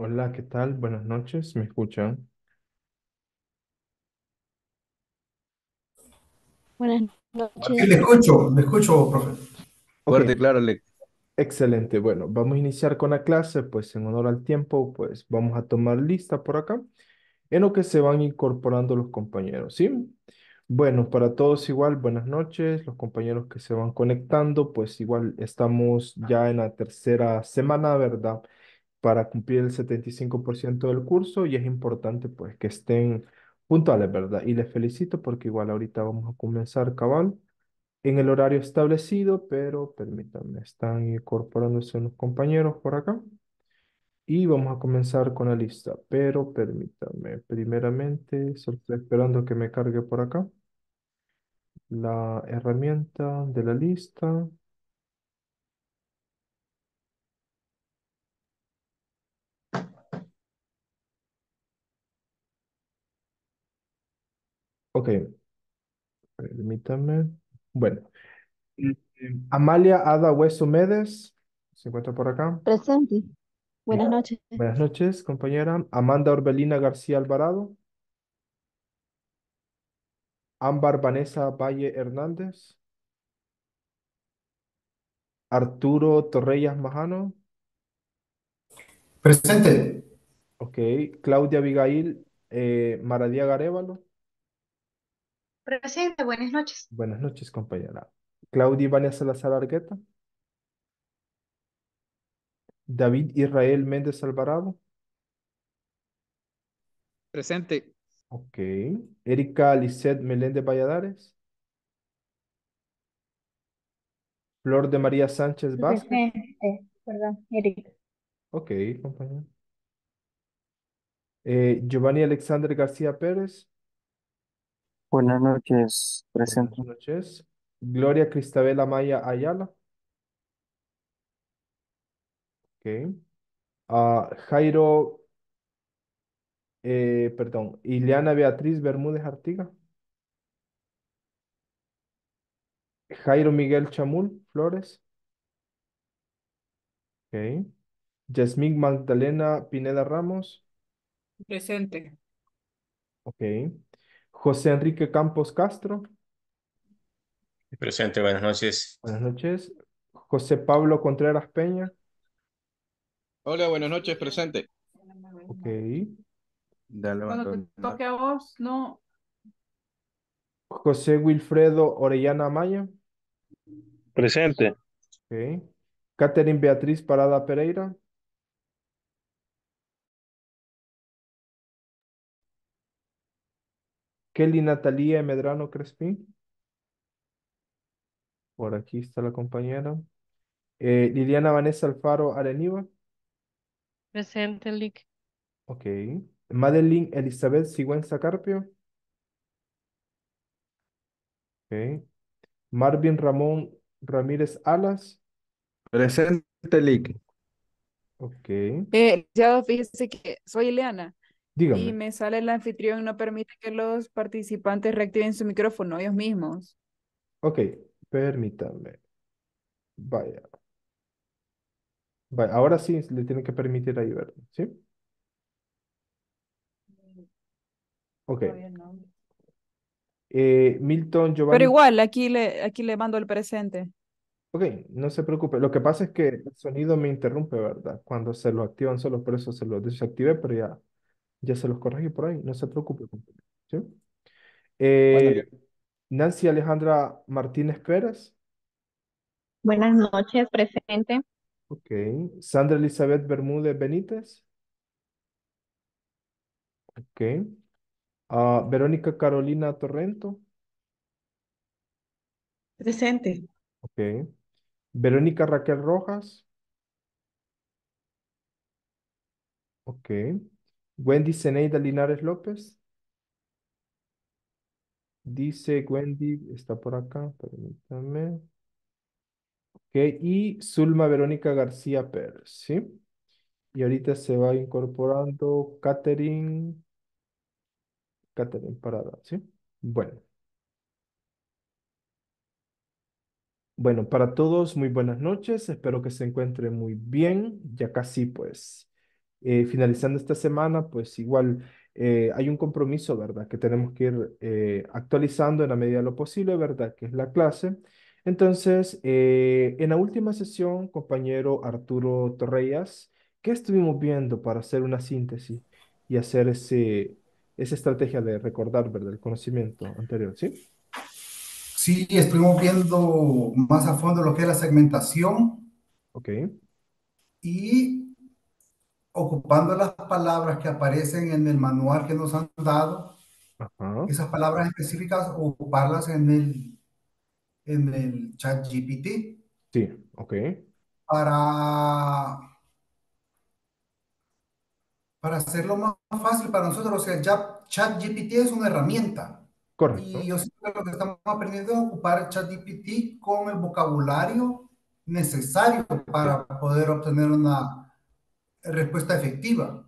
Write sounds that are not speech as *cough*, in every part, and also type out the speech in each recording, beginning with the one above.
Hola, ¿qué tal? Buenas noches, ¿me escuchan? Buenas noches. ¿Me escucho, ¿Me escucho, profe. claro, excelente. Bueno, vamos a iniciar con la clase, pues en honor al tiempo, pues vamos a tomar lista por acá, en lo que se van incorporando los compañeros, ¿sí? Bueno, para todos igual, buenas noches, los compañeros que se van conectando, pues igual estamos ya en la tercera semana, ¿verdad? para cumplir el 75% del curso y es importante pues que estén puntuales, ¿verdad? Y les felicito porque igual ahorita vamos a comenzar cabal en el horario establecido, pero permítanme, están incorporándose unos compañeros por acá. Y vamos a comenzar con la lista, pero permítanme, primeramente, esperando que me cargue por acá la herramienta de la lista. Ok, permítanme. Bueno. Mm, mm. Amalia Ada Hueso se encuentra por acá. Presente. Buenas noches. Buenas noches, compañera. Amanda Orbelina García Alvarado. Ámbar Vanessa Valle Hernández. Arturo Torrellas Majano. Presente. Ok. Claudia Abigail eh, Maradía Garevalo. Presente, buenas noches. Buenas noches, compañera. Claudia Ivania Salazar Argueta. David Israel Méndez Alvarado. Presente. Ok. Erika Lisset Meléndez Valladares. Flor de María Sánchez Vázquez. Presente, perdón, Erika. Ok, compañera. Eh, Giovanni Alexander García Pérez. Buenas noches, presente. Buenas noches. Gloria Cristabel Amaya Ayala. Ok. Ah, Jairo, eh, perdón, Ileana Beatriz Bermúdez Artiga. Jairo Miguel Chamul Flores. Ok. Yasmín Magdalena Pineda Ramos. Presente. Ok. José Enrique Campos Castro. Presente, buenas noches. Buenas noches. José Pablo Contreras Peña. Hola, buenas noches, presente. Ok. Dale, Cuando te a vos, no. José Wilfredo Orellana Maya. Presente. Ok. Catherine Beatriz Parada Pereira. Kelly Natalia Medrano Crespi, Por aquí está la compañera. Eh, Liliana Vanessa Alfaro Areniva. Presente, Lic. Ok. Madeline Elizabeth Sigüenza Carpio. Ok. Marvin Ramón Ramírez Alas. Presente, Lick. Ok. Eh, ya fíjese que soy Eliana. Y me sale el anfitrión, y no permite que los participantes reactiven su micrófono ellos mismos. Ok, permítanme. Vaya. Vaya, ahora sí le tienen que permitir ahí ver, ¿sí? Mm, ok. Eh, Milton Giovanni. Pero igual, aquí le, aquí le mando el presente. Ok, no se preocupe. Lo que pasa es que el sonido me interrumpe, ¿verdad? Cuando se lo activan solo, por eso se lo desactivé, pero ya ya se los corregí por ahí, no se preocupe. Eh, Nancy Alejandra Martínez Pérez. Buenas noches, presente. Ok. Sandra Elizabeth Bermúdez Benítez. Ok. Ah, Verónica Carolina Torrento. Presente. Ok. Verónica Raquel Rojas. Ok. Wendy Zeneida Linares López. Dice Wendy, está por acá, permítame. Ok, y Zulma Verónica García Pérez, ¿sí? Y ahorita se va incorporando Catherine, Catherine Parada, ¿sí? Bueno. Bueno, para todos, muy buenas noches. Espero que se encuentren muy bien. Ya casi, pues, eh, finalizando esta semana, pues igual eh, hay un compromiso, ¿verdad? Que tenemos que ir eh, actualizando en la medida de lo posible, ¿verdad? Que es la clase. Entonces, en la última sesión, compañero Arturo Torreyas, ¿qué estuvimos viendo para hacer una síntesis y hacer ese, esa estrategia de recordar, ¿verdad? El conocimiento anterior, ¿sí? Sí, estuvimos viendo más a fondo lo que es la segmentación. Ok. Y ocupando las palabras que aparecen en el manual que nos han dado, esas palabras específicas, ocuparlas en el, en el chat GPT. Sí, ok. Para, para hacerlo más fácil para nosotros, o sea, ya chat GPT es una herramienta. Correcto. Y yo siempre lo que estamos aprendiendo es ocupar ChatGPT con el vocabulario necesario para poder obtener una respuesta efectiva,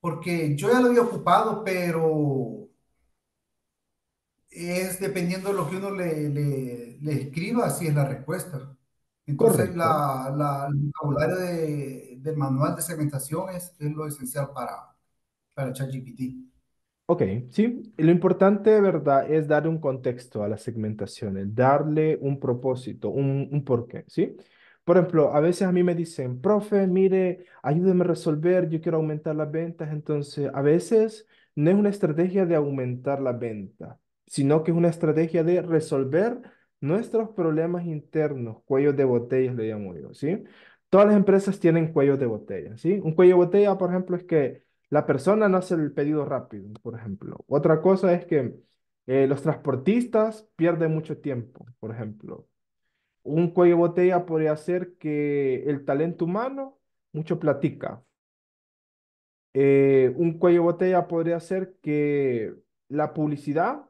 porque yo ya lo había ocupado, pero es dependiendo de lo que uno le, escriba, así es la respuesta. Entonces, la, el vocabulario del manual de segmentación es, lo esencial para, para ChatGPT. Ok, sí, lo importante, de ¿verdad? Es dar un contexto a las segmentaciones, darle un propósito, un, un porqué, ¿sí? Por ejemplo, a veces a mí me dicen, profe, mire, ayúdeme a resolver, yo quiero aumentar las ventas. Entonces, a veces no es una estrategia de aumentar la venta, sino que es una estrategia de resolver nuestros problemas internos, cuellos de botella, le llamo yo, ¿sí? Todas las empresas tienen cuellos de botella, ¿sí? Un cuello de botella, por ejemplo, es que la persona no hace el pedido rápido, por ejemplo. Otra cosa es que eh, los transportistas pierden mucho tiempo, por ejemplo un cuello botella podría ser que el talento humano mucho platica. Eh, un cuello botella podría ser que la publicidad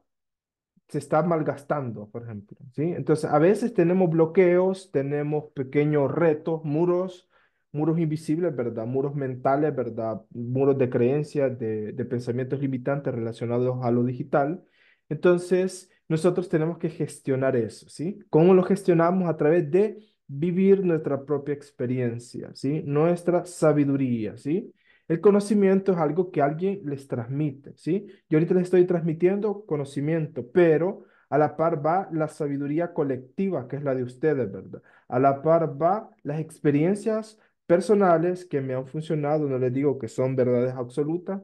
se está malgastando, por ejemplo. ¿sí? Entonces, a veces tenemos bloqueos, tenemos pequeños retos, muros, muros invisibles, ¿verdad? Muros mentales, ¿verdad? Muros de creencias, de pensamientos limitantes relacionados a lo digital. Entonces, nosotros tenemos que gestionar eso, ¿sí? ¿Cómo lo gestionamos? A través de vivir nuestra propia experiencia, ¿sí? Nuestra sabiduría, ¿sí? El conocimiento es algo que alguien les transmite, ¿sí? Yo ahorita les estoy transmitiendo conocimiento, pero a la par va la sabiduría colectiva, que es la de ustedes, ¿verdad? A la par va las experiencias personales que me han funcionado, no les digo que son verdades absolutas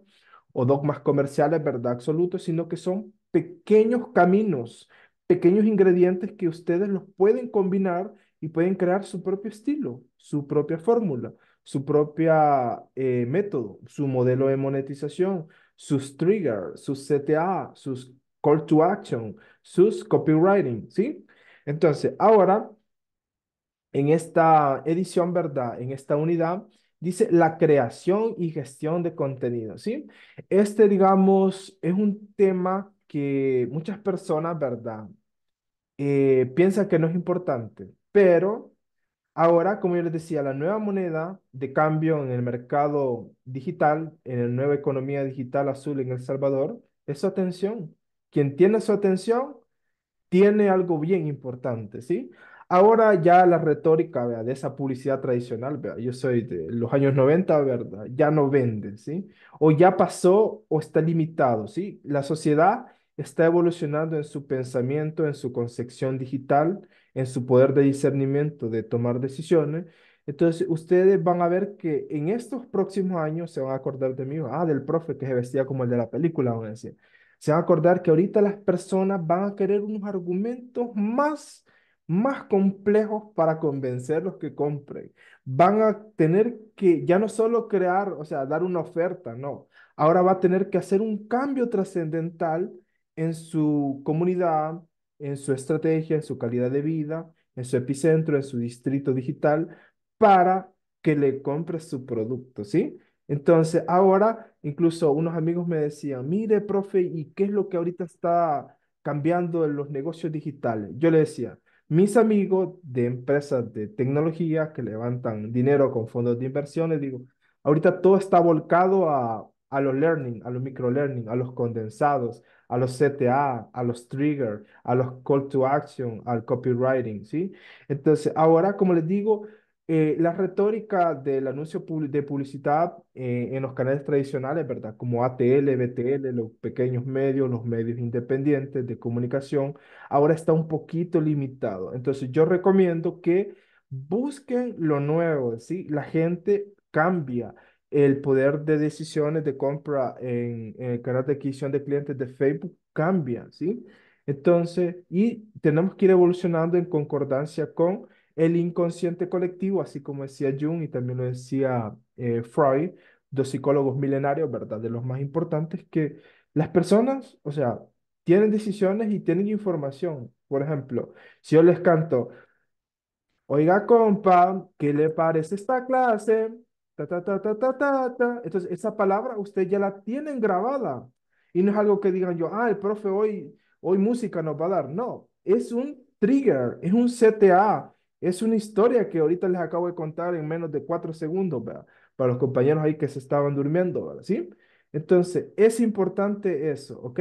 o dogmas comerciales, verdad absoluta, sino que son pequeños caminos, pequeños ingredientes que ustedes los pueden combinar y pueden crear su propio estilo, su propia fórmula, su propio eh, método, su modelo de monetización, sus triggers, sus CTA, sus call to action, sus copywriting, ¿sí? Entonces, ahora, en esta edición, ¿verdad? En esta unidad, dice la creación y gestión de contenido, ¿sí? Este, digamos, es un tema que muchas personas, ¿verdad? Eh, piensan que no es importante, pero ahora, como yo les decía, la nueva moneda de cambio en el mercado digital, en la nueva economía digital azul en El Salvador, es su atención. Quien tiene su atención tiene algo bien importante, ¿sí? Ahora ya la retórica de esa publicidad tradicional, vea, yo soy de los años 90, ¿verdad? Ya no vende, ¿sí? O ya pasó o está limitado, ¿sí? La sociedad está evolucionando en su pensamiento, en su concepción digital, en su poder de discernimiento, de tomar decisiones. Entonces, ustedes van a ver que en estos próximos años se van a acordar de mí, ah, del profe que se vestía como el de la película, van a decir. Se van a acordar que ahorita las personas van a querer unos argumentos más, más complejos para convencerlos que compren. Van a tener que ya no solo crear, o sea, dar una oferta, no. Ahora va a tener que hacer un cambio trascendental en su comunidad, en su estrategia, en su calidad de vida, en su epicentro, en su distrito digital, para que le compre su producto, ¿sí? Entonces, ahora, incluso unos amigos me decían, mire, profe, ¿y qué es lo que ahorita está cambiando en los negocios digitales? Yo le decía, mis amigos de empresas de tecnología que levantan dinero con fondos de inversiones, digo, ahorita todo está volcado a, a los learning, a los microlearning, a los condensados, a los CTA, a los trigger, a los call to action, al copywriting, ¿sí? Entonces, ahora, como les digo, eh, la retórica del anuncio de publicidad eh, en los canales tradicionales, ¿verdad? Como ATL, BTL, los pequeños medios, los medios independientes de comunicación, ahora está un poquito limitado. Entonces yo recomiendo que busquen lo nuevo, ¿sí? La gente cambia el poder de decisiones de compra en, en, el canal de adquisición de clientes de Facebook cambia, ¿sí? Entonces, y tenemos que ir evolucionando en concordancia con el inconsciente colectivo, así como decía Jung y también lo decía eh, Freud, dos psicólogos milenarios, ¿verdad? De los más importantes, que las personas, o sea, tienen decisiones y tienen información. Por ejemplo, si yo les canto, oiga compa, ¿qué le parece esta clase? Entonces, esa palabra usted ya la tienen grabada. Y no es algo que digan yo, ah, el profe hoy, hoy música nos va a dar. No, es un trigger, es un CTA, es una historia que ahorita les acabo de contar en menos de cuatro segundos, ¿verdad? Para los compañeros ahí que se estaban durmiendo, ¿Sí? Entonces, es importante eso, ¿ok?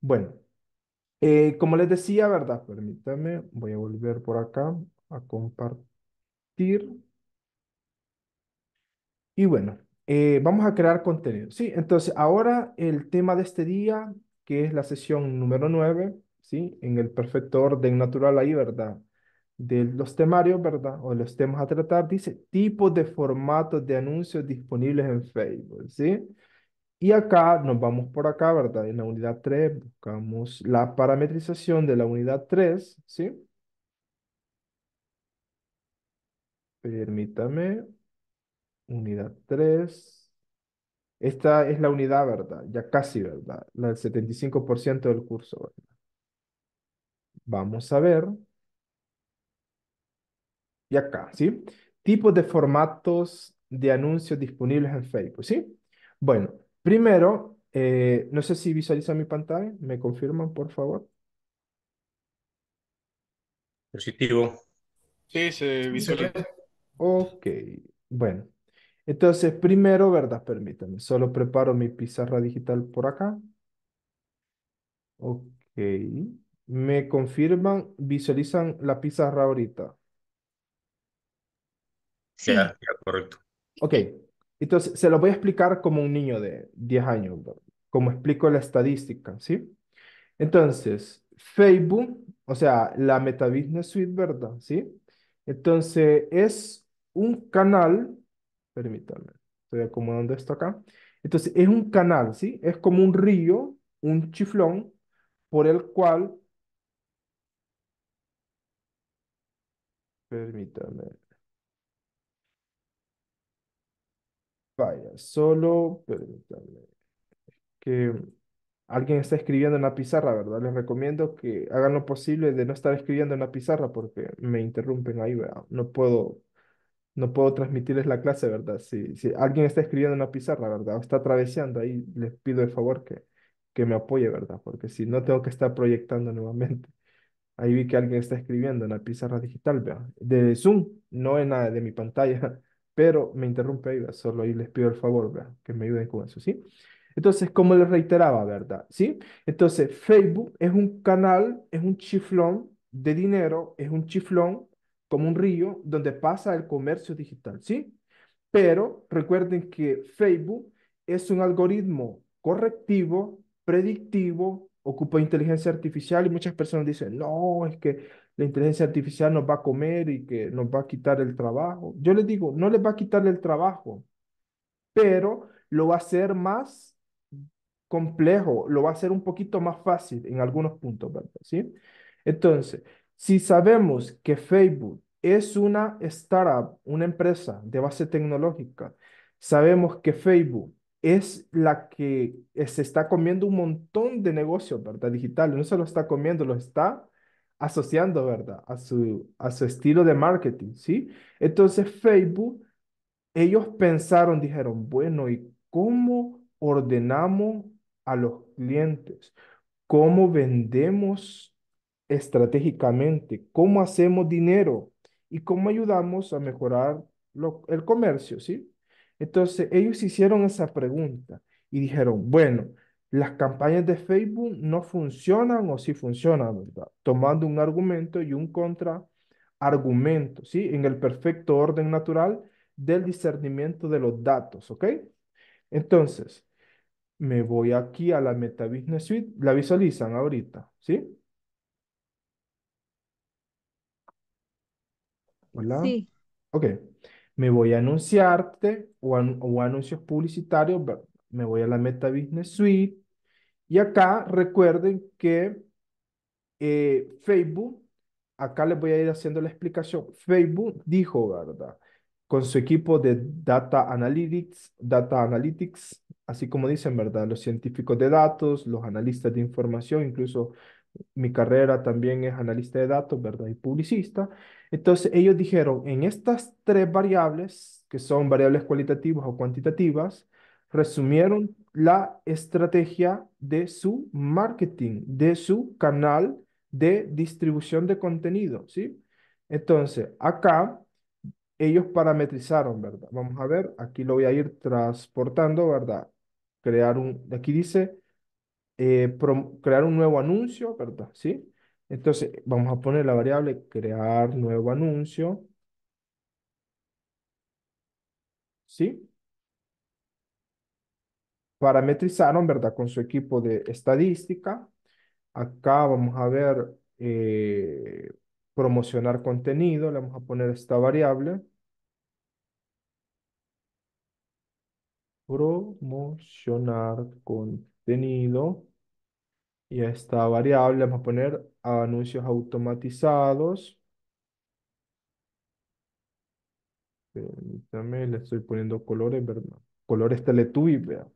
Bueno, eh, como les decía, ¿verdad? Permítame, voy a volver por acá a compartir. Y bueno, eh, vamos a crear contenido. Sí, entonces ahora el tema de este día, que es la sesión número 9, ¿sí? En el perfecto orden natural ahí, ¿verdad? De los temarios, ¿verdad? O los temas a tratar, dice tipos de formatos de anuncios disponibles en Facebook, ¿sí? Y acá nos vamos por acá, ¿verdad? En la unidad 3 buscamos la parametrización de la unidad 3, ¿sí? Permítame. Unidad 3. Esta es la unidad, ¿verdad? Ya casi, ¿verdad? La del 75% del curso, Vamos a ver. Y acá, ¿sí? Tipos de formatos de anuncios disponibles en Facebook, ¿sí? Bueno, primero, eh, no sé si visualiza mi pantalla. ¿Me confirman, por favor? Positivo. Sí, se visualiza. Ok, bueno. Entonces, primero, ¿verdad? Permítanme. solo preparo mi pizarra digital por acá. Ok. Me confirman, visualizan la pizarra ahorita. Sí. correcto. Ok. Entonces, se lo voy a explicar como un niño de 10 años, como explico la estadística, ¿sí? Entonces, Facebook, o sea, la Meta Business Suite, ¿verdad? ¿Sí? Entonces, es un canal Permítanme. Estoy acomodando esto acá. Entonces, es un canal, ¿sí? Es como un río, un chiflón, por el cual... Permítanme. Vaya, solo... Permítame. Que alguien está escribiendo en la pizarra, ¿verdad? Les recomiendo que hagan lo posible de no estar escribiendo en la pizarra porque me interrumpen ahí, ¿verdad? No puedo no puedo transmitirles la clase, ¿verdad? Si, si alguien está escribiendo en la pizarra, ¿verdad? O está travesando, ahí, les pido el favor que, que me apoye, ¿verdad? Porque si no, tengo que estar proyectando nuevamente. Ahí vi que alguien está escribiendo en la pizarra digital, ¿verdad? De Zoom, no ve nada de mi pantalla, *laughs* pero me interrumpe ahí, ¿verdad? Solo ahí les pido el favor, ¿verdad? Que me ayuden con eso, ¿sí? Entonces, como les reiteraba, ¿verdad? ¿Sí? Entonces, Facebook es un canal, es un chiflón de dinero, es un chiflón como un río donde pasa el comercio digital, ¿sí? Pero recuerden que Facebook es un algoritmo correctivo, predictivo, ocupa inteligencia artificial y muchas personas dicen, no, es que la inteligencia artificial nos va a comer y que nos va a quitar el trabajo. Yo les digo, no les va a quitar el trabajo, pero lo va a hacer más complejo, lo va a hacer un poquito más fácil en algunos puntos, ¿verdad? ¿Sí? Entonces, si sabemos que Facebook es una startup, una empresa de base tecnológica, sabemos que Facebook es la que se está comiendo un montón de negocios, ¿verdad? Digital, no se lo está comiendo, lo está asociando, ¿verdad? A su, a su estilo de marketing, ¿sí? Entonces Facebook, ellos pensaron, dijeron, bueno, ¿y cómo ordenamos a los clientes? ¿Cómo vendemos estratégicamente, cómo hacemos dinero y cómo ayudamos a mejorar el comercio, ¿sí? Entonces, ellos hicieron esa pregunta y dijeron, bueno, las campañas de Facebook no funcionan o sí funcionan, ¿verdad? Tomando un argumento y un contraargumento, ¿sí? En el perfecto orden natural del discernimiento de los datos, ¿ok? Entonces, me voy aquí a la Meta Business Suite, la visualizan ahorita, ¿sí? ¿verdad? Sí. Ok. Me voy a anunciarte o, anuncios publicitarios. Me voy a la Meta Business Suite. Y acá recuerden que eh, Facebook, acá les voy a ir haciendo la explicación. Facebook dijo, ¿verdad? Con su equipo de Data Analytics, Data Analytics, así como dicen, ¿verdad? Los científicos de datos, los analistas de información, incluso mi carrera también es analista de datos, ¿verdad? Y publicista. Entonces ellos dijeron, en estas tres variables, que son variables cualitativas o cuantitativas, resumieron la estrategia de su marketing, de su canal de distribución de contenido, ¿sí? Entonces, acá ellos parametrizaron, ¿verdad? Vamos a ver, aquí lo voy a ir transportando, ¿verdad? Crear un, aquí dice, eh, crear un nuevo anuncio, ¿verdad? ¿Sí? Entonces, vamos a poner la variable crear nuevo anuncio. ¿Sí? Parametrizaron, ¿verdad? Con su equipo de estadística. Acá vamos a ver eh, promocionar contenido. Le vamos a poner esta variable. Promocionar contenido. Y a esta variable vamos a poner anuncios automatizados. Permítame, le estoy poniendo colores, ¿verdad? Colores Teletubbies, vea.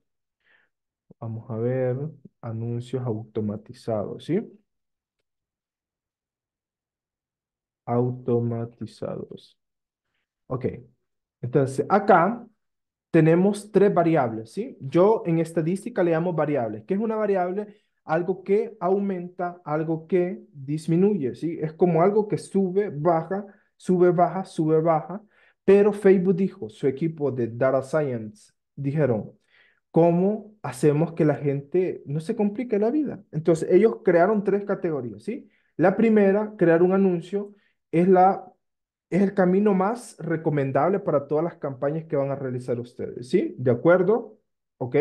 Vamos a ver, anuncios automatizados, ¿sí? Automatizados. Ok, entonces acá tenemos tres variables, ¿sí? Yo en estadística le llamo variables. que es una variable? algo que aumenta, algo que disminuye, ¿sí? Es como algo que sube, baja, sube, baja, sube, baja. Pero Facebook dijo, su equipo de Data Science dijeron, ¿cómo hacemos que la gente no se complique la vida? Entonces, ellos crearon tres categorías, ¿sí? La primera, crear un anuncio, es, la, es el camino más recomendable para todas las campañas que van a realizar ustedes, ¿sí? ¿De acuerdo? ¿Ok?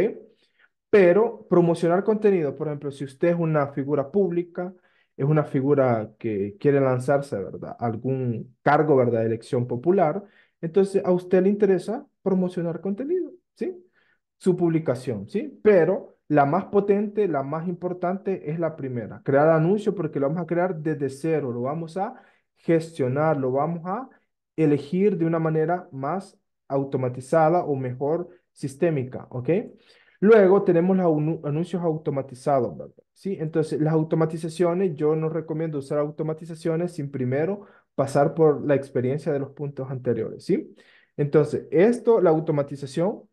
Pero promocionar contenido, por ejemplo, si usted es una figura pública, es una figura que quiere lanzarse, ¿verdad? Algún cargo, ¿verdad? De elección popular. Entonces, a usted le interesa promocionar contenido, ¿sí? Su publicación, ¿sí? Pero la más potente, la más importante es la primera. Crear anuncio porque lo vamos a crear desde cero, lo vamos a gestionar, lo vamos a elegir de una manera más automatizada o mejor sistémica, ¿ok? Luego tenemos los anuncios automatizados, ¿verdad? ¿Sí? Entonces, las automatizaciones, yo no recomiendo usar automatizaciones sin primero pasar por la experiencia de los puntos anteriores, ¿sí? Entonces, esto, la automatización,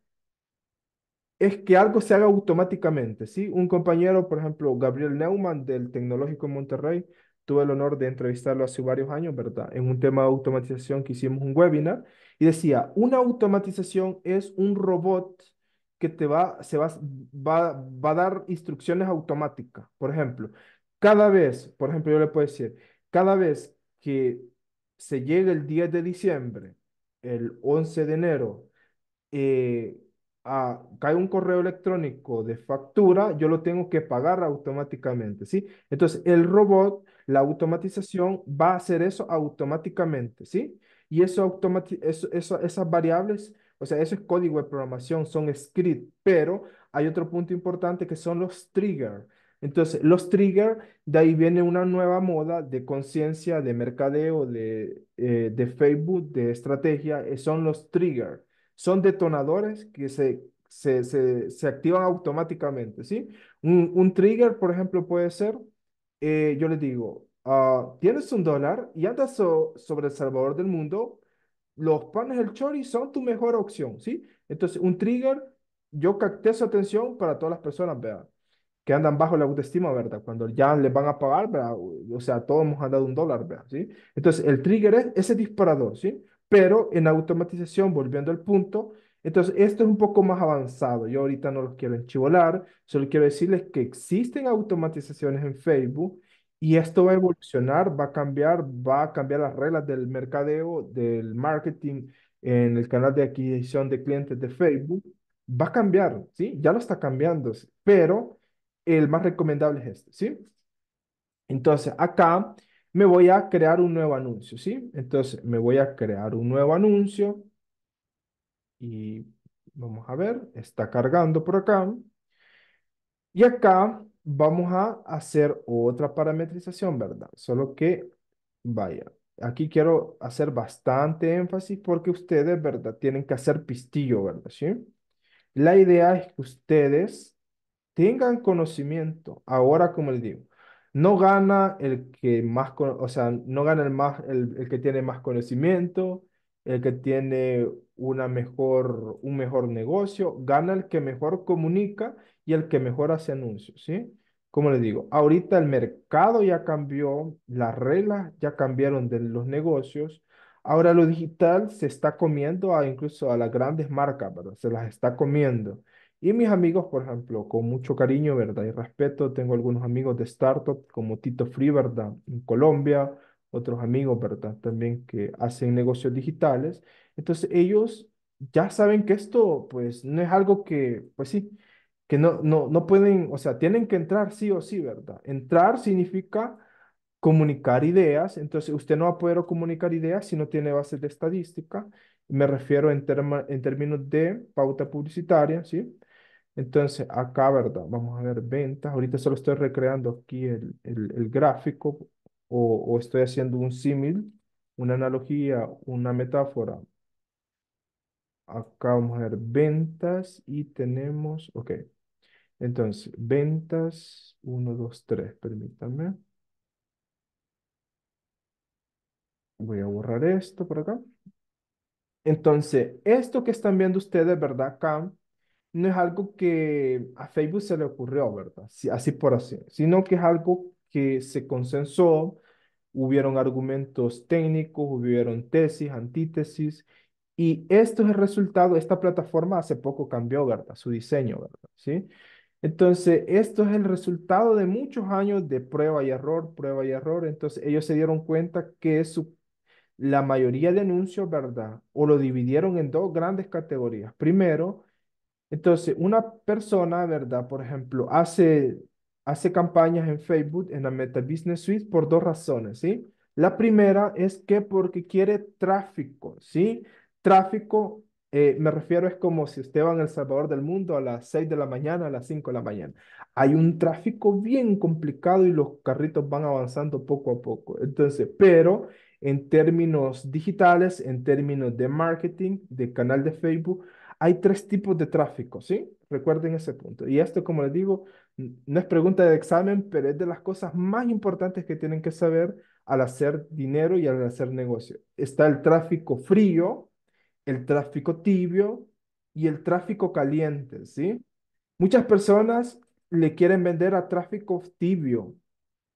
es que algo se haga automáticamente, ¿sí? Un compañero, por ejemplo, Gabriel Neumann del Tecnológico de Monterrey, tuve el honor de entrevistarlo hace varios años, ¿verdad? En un tema de automatización que hicimos un webinar, y decía, una automatización es un robot que te va, se va, va, a dar instrucciones automáticas. Por ejemplo, cada vez, por ejemplo, yo le puedo decir, cada vez que se llegue el 10 de diciembre, el 11 de enero, eh, a, ah, cae un correo electrónico de factura, yo lo tengo que pagar automáticamente, ¿sí? Entonces, el robot, la automatización va a hacer eso automáticamente, ¿sí? Y eso, eso, eso esas variables o sea, eso es código de programación, son script, pero hay otro punto importante que son los triggers. Entonces, los triggers, de ahí viene una nueva moda de conciencia, de mercadeo, de, eh, de Facebook, de estrategia, eh, son los triggers. Son detonadores que se, se, se, activan automáticamente, ¿sí? Un, un, trigger, por ejemplo, puede ser, eh, yo les digo, ah, tienes un dólar y andas sobre el salvador del mundo los panes del chori son tu mejor opción, ¿sí? Entonces, un trigger, yo capté su atención para todas las personas, ¿verdad? Que andan bajo la autoestima, ¿verdad? Cuando ya les van a pagar, ¿verdad? O sea, todos hemos andado un dólar, ¿verdad? ¿Sí? Entonces, el trigger es ese disparador, ¿sí? Pero en automatización, volviendo al punto, entonces, esto es un poco más avanzado. Yo ahorita no los quiero enchivolar, solo quiero decirles que existen automatizaciones en Facebook y esto va a evolucionar, va a cambiar, va a cambiar las reglas del mercadeo, del marketing en el canal de adquisición de clientes de Facebook. Va a cambiar, ¿sí? Ya lo está cambiando, pero el más recomendable es este, ¿sí? Entonces, acá me voy a crear un nuevo anuncio, ¿sí? Entonces, me voy a crear un nuevo anuncio y vamos a ver, está cargando por acá. Y acá vamos a hacer otra parametrización, ¿verdad? Solo que, vaya, aquí quiero hacer bastante énfasis porque ustedes, ¿verdad? Tienen que hacer pistillo, ¿verdad? ¿Sí? La idea es que ustedes tengan conocimiento. Ahora, como les digo, no gana el que más, o sea, no gana el, más, el que tiene más conocimiento, el que tiene una mejor, un mejor negocio, gana el que mejor comunica y el que mejor hace anuncios, ¿sí? Como les digo, ahorita el mercado ya cambió, las reglas ya cambiaron de los negocios. Ahora lo digital se está comiendo incluso a las grandes marcas, ¿verdad? Se las está comiendo. Y mis amigos, por ejemplo, con mucho cariño, ¿verdad? Y respeto, tengo algunos amigos de startup como Tito Free, ¿verdad? En Colombia, otros amigos, ¿verdad? También que hacen negocios digitales. Entonces ellos ya saben que esto, pues, no es algo que, pues sí, que no, no, no pueden, o sea, tienen que entrar sí o sí, ¿verdad? Entrar significa comunicar ideas, entonces usted no va a poder comunicar ideas si no tiene base de estadística, me refiero en, en términos de pauta publicitaria, ¿sí? Entonces, acá, ¿verdad? Vamos a ver ventas. Ahorita solo estoy recreando aquí el, gráfico o, o, estoy haciendo un símil, una analogía, una metáfora. Acá vamos a ver ventas y tenemos, ok, entonces, ventas 1, 2, 3, permítanme. Voy a borrar esto por acá. Entonces, esto que están viendo ustedes, ¿verdad? Acá, no es algo que a Facebook se le ocurrió, ¿verdad? Así por así, sino que es algo que se consensó, hubieron argumentos técnicos, hubieron tesis, antítesis, y esto es el resultado, esta plataforma hace poco cambió, ¿verdad? Su diseño, ¿verdad? ¿Sí? Entonces, esto es el resultado de muchos años de prueba y error, prueba y error. Entonces, ellos se dieron cuenta que la mayoría de anuncios, ¿verdad? O lo dividieron en dos grandes categorías. Primero, entonces, una persona, ¿verdad? Por ejemplo, hace, hace campañas en Facebook, en la Meta Business Suite, por dos razones, ¿sí? La primera es que porque quiere tráfico, ¿sí? Tráfico eh, me refiero es como si usted va en El Salvador del Mundo a las 6 de la mañana, a las 5 de la mañana. Hay un tráfico bien complicado y los carritos van avanzando poco a poco. Entonces, pero en términos digitales, en términos de marketing, de canal de Facebook, hay tres tipos de tráfico, ¿sí? Recuerden ese punto. Y esto, como les digo, no es pregunta de examen, pero es de las cosas más importantes que tienen que saber al hacer dinero y al hacer negocio. Está el tráfico frío, el tráfico tibio y el tráfico caliente, ¿sí? Muchas personas le quieren vender a tráfico tibio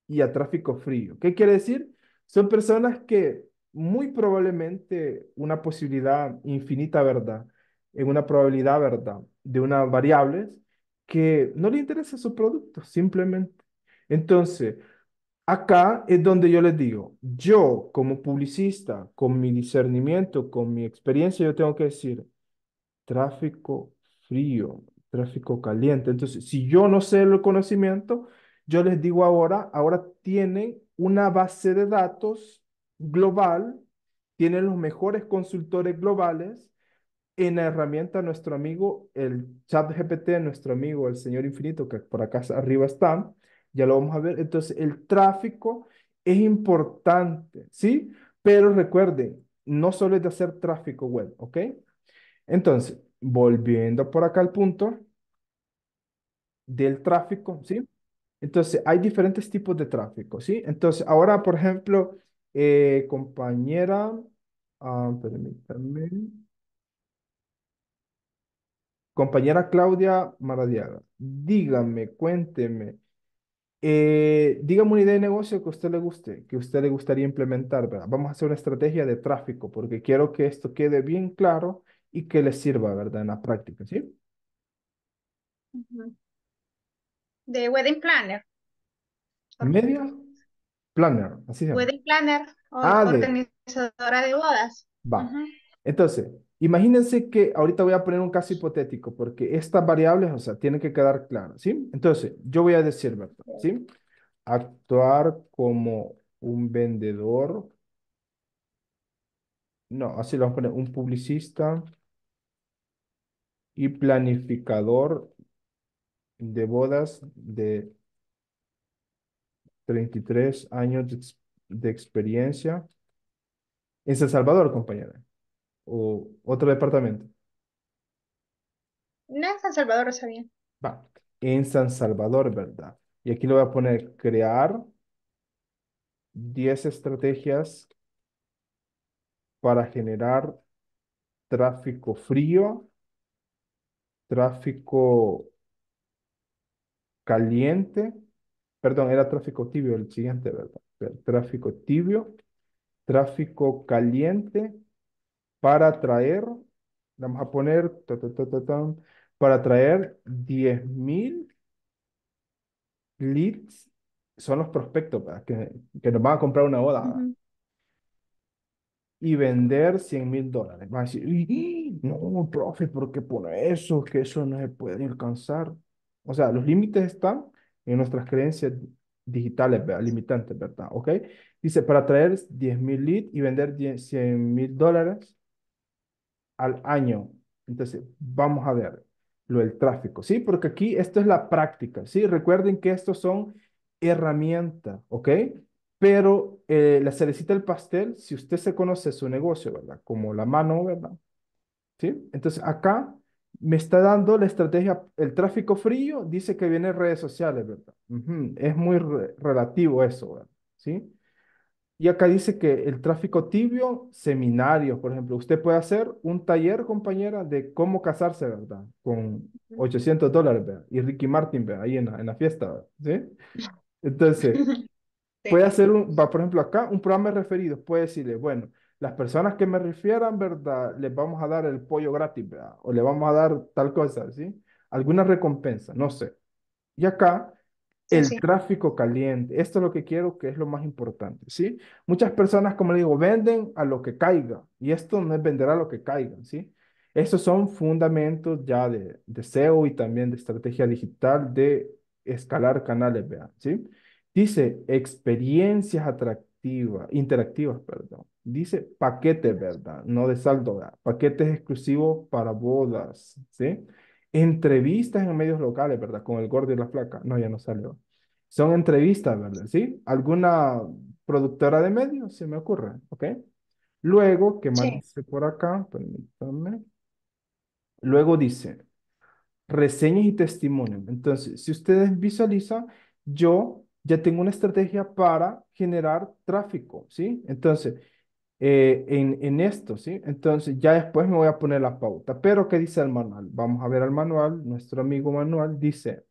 y a tráfico frío. ¿Qué quiere decir? Son personas que muy probablemente una posibilidad infinita, ¿verdad? En una probabilidad, ¿verdad? De unas variables que no le interesa su producto, simplemente. Entonces, Acá es donde yo les digo, yo como publicista, con mi discernimiento, con mi experiencia, yo tengo que decir tráfico frío, tráfico caliente. Entonces, si yo no sé el conocimiento, yo les digo ahora, ahora tienen una base de datos global, tienen los mejores consultores globales en la herramienta nuestro amigo, el chat GPT, nuestro amigo, el señor infinito, que por acá arriba está ya lo vamos a ver. Entonces, el tráfico es importante, ¿sí? Pero recuerden, no solo es de hacer tráfico web, ¿ok? Entonces, volviendo por acá al punto del tráfico, ¿sí? Entonces, hay diferentes tipos de tráfico, ¿sí? Entonces, ahora, por ejemplo, eh, compañera, ah, permítame. Compañera Claudia Maradiaga, dígame, cuénteme, eh, dígame una idea de negocio que a usted le guste, que a usted le gustaría implementar, ¿verdad? Vamos a hacer una estrategia de tráfico porque quiero que esto quede bien claro y que le sirva, ¿verdad? En la práctica, ¿sí? De wedding planner. medio? Planner, así Wedding planner o ah, organizadora de, bodas. Va. Entonces, Imagínense que ahorita voy a poner un caso hipotético, porque estas variables, o sea, tienen que quedar claras, ¿sí? Entonces, yo voy a decir, ¿verdad? ¿Sí? Actuar como un vendedor. No, así lo vamos a poner, un publicista y planificador de bodas de 33 años de, experiencia en San Salvador, compañera o otro departamento? No, en San Salvador está bien. Va, en San Salvador, ¿verdad? Y aquí le voy a poner crear 10 estrategias para generar tráfico frío, tráfico caliente, perdón, era tráfico tibio el siguiente, ¿verdad? Tráfico tibio, tráfico caliente para traer, vamos a poner, para traer 10.000 leads, son los prospectos que, que, nos van a comprar una boda. Y vender 100 mil dólares. Van a decir, no, profe, ¿por qué pone eso? Que eso no se puede alcanzar. O sea, los límites están en nuestras creencias digitales, limitantes, ¿verdad? ¿Okay? Dice, para traer 10 mil leads y vender 100.000 100 mil dólares, al año. Entonces, vamos a ver lo del tráfico, ¿sí? Porque aquí esto es la práctica, ¿sí? Recuerden que estos son herramientas, ¿ok? Pero eh, la cerecita del pastel, si usted se conoce su negocio, ¿verdad? Como la mano, ¿verdad? ¿Sí? Entonces, acá me está dando la estrategia, el tráfico frío dice que viene redes sociales, ¿verdad? Es muy relativo eso, ¿verdad? ¿Sí? Y acá dice que el tráfico tibio, seminarios, por ejemplo. Usted puede hacer un taller, compañera, de cómo casarse, ¿verdad? Con 800 dólares, ¿verdad? Y Ricky Martin, ¿verdad? Ahí en la, en la fiesta, ¿sí? Entonces, *laughs* puede hacer, un, por ejemplo, acá un programa de referidos. Puede decirle, bueno, las personas que me refieran, ¿verdad? Les vamos a dar el pollo gratis, ¿verdad? O le vamos a dar tal cosa, ¿sí? Alguna recompensa, no sé. Y acá el tráfico caliente. Esto es lo que quiero, que es lo más importante, ¿sí? Muchas personas, como le digo, venden a lo que caiga y esto no es vender a lo que caiga, ¿sí? Estos son fundamentos ya de, deseo SEO y también de estrategia digital de escalar canales, ¿sí? Dice experiencias atractivas, interactivas, perdón. Dice paquetes, ¿verdad? No de saldo, ¿verdad? Paquetes exclusivos para bodas, ¿sí? entrevistas en medios locales, ¿verdad? Con el gordo y la flaca. No, ya no salió. Son entrevistas, ¿verdad? ¿Sí? Alguna productora de medios, se me ocurre, ¿ok? Luego, ¿qué más dice por acá? Permítanme. Luego dice, reseñas y testimonios. Entonces, si ustedes visualizan, yo ya tengo una estrategia para generar tráfico, ¿sí? Entonces, eh, en, en esto, ¿sí? Entonces ya después me voy a poner la pauta. Pero ¿qué dice el manual? Vamos a ver el manual, nuestro amigo manual dice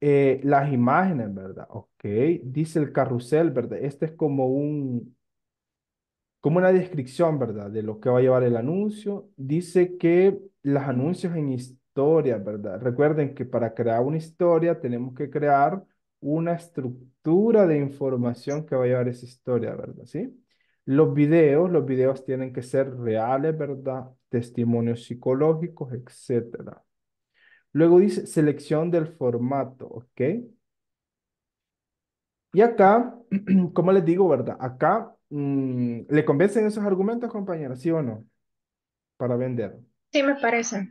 eh, las imágenes, ¿verdad? Ok, dice el carrusel, ¿verdad? Este es como un, como una descripción, ¿verdad? De lo que va a llevar el anuncio. Dice que los anuncios en historia, ¿verdad? Recuerden que para crear una historia tenemos que crear una estructura de información que va a llevar esa historia, ¿verdad? ¿Sí? Los videos, los videos tienen que ser reales, ¿verdad? Testimonios psicológicos, etc. Luego dice selección del formato, ¿ok? Y acá, *clears throat* como les digo, ¿verdad? Acá, mm, ¿le convencen esos argumentos, compañera? ¿Sí o no? Para vender. Sí, me parece.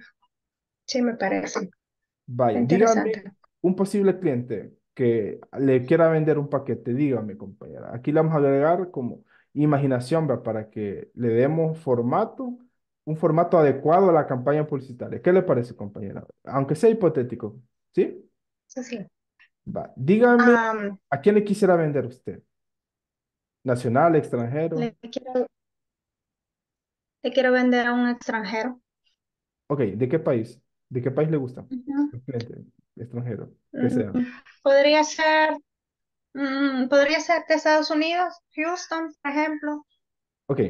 Sí, me parece. Vaya, un posible cliente que le quiera vender un paquete, dígame, compañera. Aquí le vamos a agregar como imaginación para que le demos formato, un formato adecuado a la campaña publicitaria. ¿Qué le parece, compañera? Aunque sea hipotético, ¿sí? Sí, sí. Dígame, ¿a quién le quisiera vender usted? ¿Nacional, extranjero? Le quiero, le quiero vender a un extranjero. Ok, ¿de qué país? ¿De qué país le gusta? Extranjero. Mm, podría ser Mm, podría ser de Estados Unidos, Houston, por ejemplo. Ok,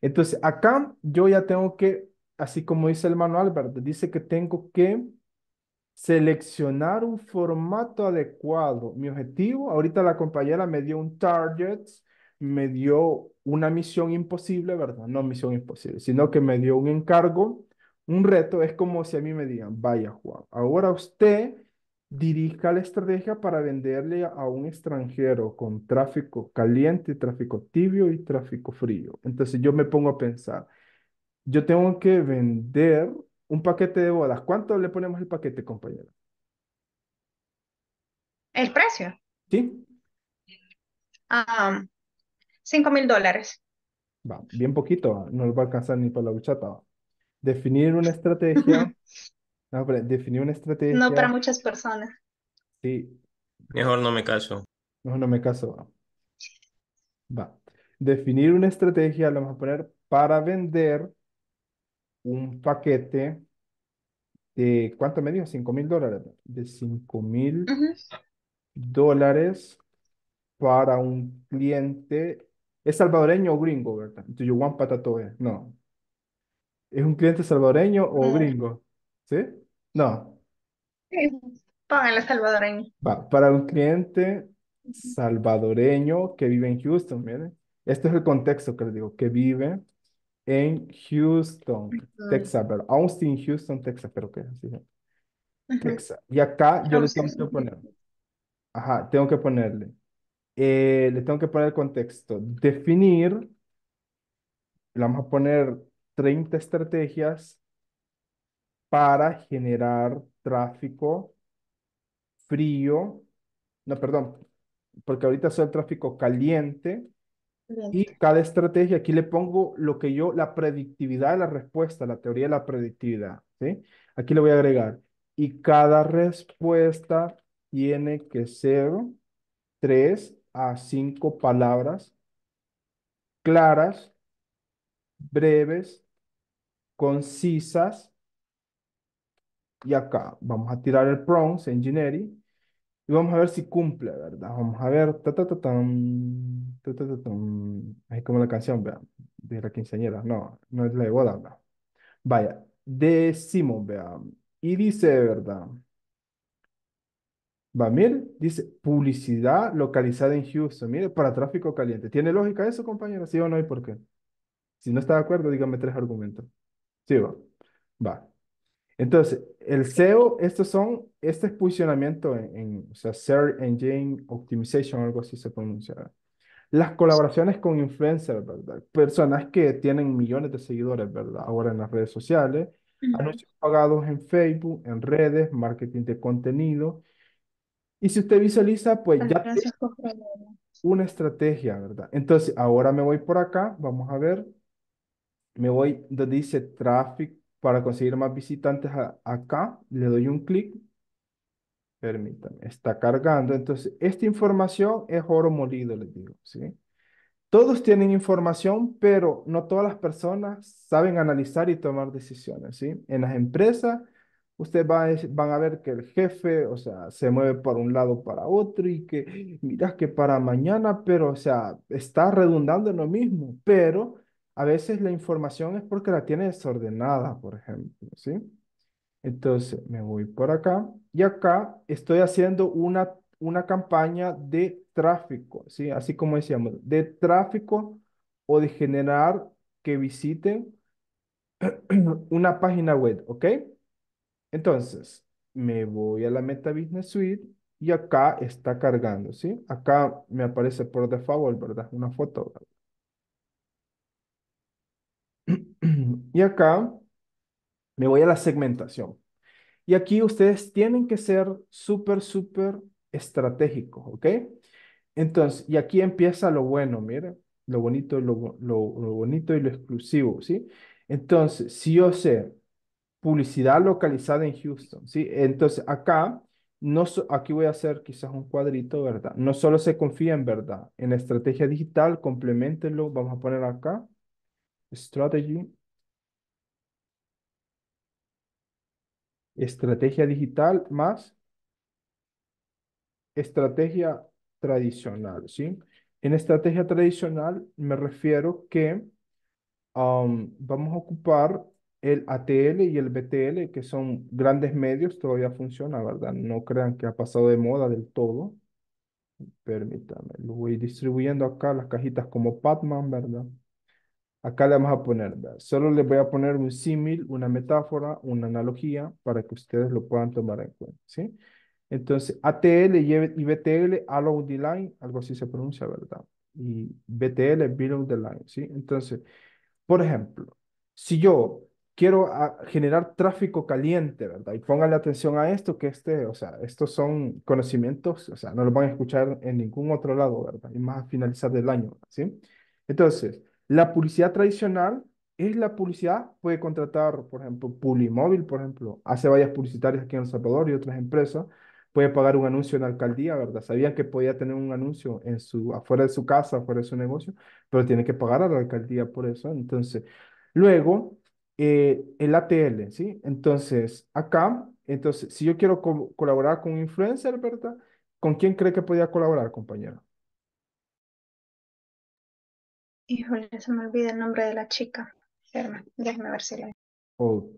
entonces acá yo ya tengo que, así como dice el manual, ¿verdad? Dice que tengo que seleccionar un formato adecuado. Mi objetivo, ahorita la compañera me dio un target, me dio una misión imposible, ¿verdad? No misión imposible, sino que me dio un encargo, un reto. Es como si a mí me digan, vaya Juan, ahora usted dirija la estrategia para venderle a un extranjero con tráfico caliente, tráfico tibio y tráfico frío. Entonces yo me pongo a pensar, yo tengo que vender un paquete de bodas. ¿Cuánto le ponemos el paquete, compañero? ¿El precio? Sí. Ah, cinco mil dólares. bien poquito, no lo va a alcanzar ni para la buchata. Definir una estrategia *laughs* No, definir una estrategia. No para muchas personas. Sí, Mejor no me caso. mejor no me caso. Va. Definir una estrategia, lo vamos a poner para vender un paquete de, ¿cuánto me dijo? 5 mil dólares. De 5 mil dólares para un cliente. ¿Es salvadoreño o gringo, verdad? Do No. ¿Es un cliente salvadoreño o gringo? ¿Sí? No. Póngale salvadoreño. para un cliente salvadoreño que vive en Houston, mire Este es el contexto que le digo, que vive en Houston, Texas, pero Austin, Houston, Texas, pero que así. Texas. Y acá yo le tengo que poner, ajá, tengo que ponerle, eh, le tengo que poner el contexto, definir, le vamos a poner 30 estrategias para generar tráfico frío, no, perdón, porque ahorita soy el tráfico caliente y cada estrategia, aquí le pongo lo que yo, la predictividad de la respuesta, la teoría de la predictividad, ¿sí? Aquí le voy a agregar, y cada respuesta tiene que ser tres a cinco palabras claras, breves, concisas y acá vamos a tirar el prompt engineering y vamos a ver si cumple, ¿verdad? Vamos a ver, es como la canción, vean, de la quinceañera, no, no es la de boda, ¿verdad? Vaya, decimos, vean, y dice, ¿verdad? Va, mire, dice publicidad localizada en Houston, mire, para tráfico caliente. ¿Tiene lógica eso, compañera? ¿Sí o no? ¿Y por qué? Si no está de acuerdo, dígame tres argumentos. ¿Sí va? Va. Entonces, el SEO, estos son, este es posicionamiento en, o sea, Search Engine Optimization, algo así se pronuncia. Las colaboraciones con influencers, ¿verdad? Personas que tienen millones de seguidores, ¿verdad? Ahora en las redes sociales, anuncios pagados en Facebook, en redes, marketing de contenido. Y si usted visualiza, pues ya tiene una estrategia, ¿verdad? Entonces, ahora me voy por acá, vamos a ver. Me voy donde dice tráfico, para conseguir más visitantes acá, le doy un clic. Permítame, está cargando. Entonces, esta información es oro molido, les digo, ¿sí? Todos tienen información, pero no todas las personas saben analizar y tomar decisiones, ¿sí? En las empresas, ustedes va van a ver que el jefe, o sea, se mueve para un lado para otro y que, miras que para mañana, pero, o sea, está redundando en lo mismo, pero a veces la información es porque la tiene desordenada, por ejemplo, ¿sí? Entonces me voy por acá y acá estoy haciendo una, una campaña de tráfico, ¿sí? Así como decíamos, de tráfico o de generar que visiten *clears throat* una página web, ¿ok? Entonces, me voy a la Meta Business Suite y acá está cargando, ¿sí? Acá me aparece por default, ¿verdad? Una foto, Y acá me voy a la segmentación. Y aquí ustedes tienen que ser súper, súper estratégicos, ¿ok? Entonces, y aquí empieza lo bueno, miren, lo bonito, lo, bonito y lo exclusivo, ¿sí? Entonces, si yo sé publicidad localizada en Houston, ¿sí? Entonces, acá, no aquí voy a hacer quizás un cuadrito, ¿verdad? No solo se confía en verdad, en estrategia digital, complementenlo, vamos a poner acá, strategy, estrategia digital más estrategia tradicional, ¿sí? En estrategia tradicional me refiero que vamos a ocupar el ATL y el BTL, que son grandes medios, todavía funciona, ¿verdad? No crean que ha pasado de moda del todo. Permítame, lo voy distribuyendo acá las cajitas como Patman, ¿verdad? Acá le vamos a poner, solo les voy a poner un símil, una metáfora, una analogía para que ustedes lo puedan tomar en cuenta, ¿sí? Entonces, ATL y e BTL, along the line, algo así se pronuncia, ¿verdad? Y BTL, below the line, ¿sí? Entonces, por ejemplo, si yo quiero ah, generar tráfico caliente, ¿verdad? Y pónganle atención a esto, que este, o sea, estos son conocimientos, o sea, no los van a escuchar en ningún otro lado, ¿verdad? Y más a finalizar del año, ¿sí? Entonces, la publicidad tradicional es la publicidad, puede contratar, por ejemplo, Pulimóvil, por ejemplo, hace vallas publicitarias aquí en El Salvador y otras empresas, puede pagar un anuncio en la alcaldía, ¿verdad? Sabían que podía tener un anuncio en su, afuera de su casa, afuera de su negocio, pero tiene que pagar a la alcaldía por eso. Entonces, luego, eh, el ATL, ¿sí? Entonces, acá, entonces, si yo quiero colaborar con un influencer, ¿verdad? ¿Con quién cree que podría colaborar, compañero? Híjole, se me olvida el nombre de la chica. Germa. déjame ver si la... Ok,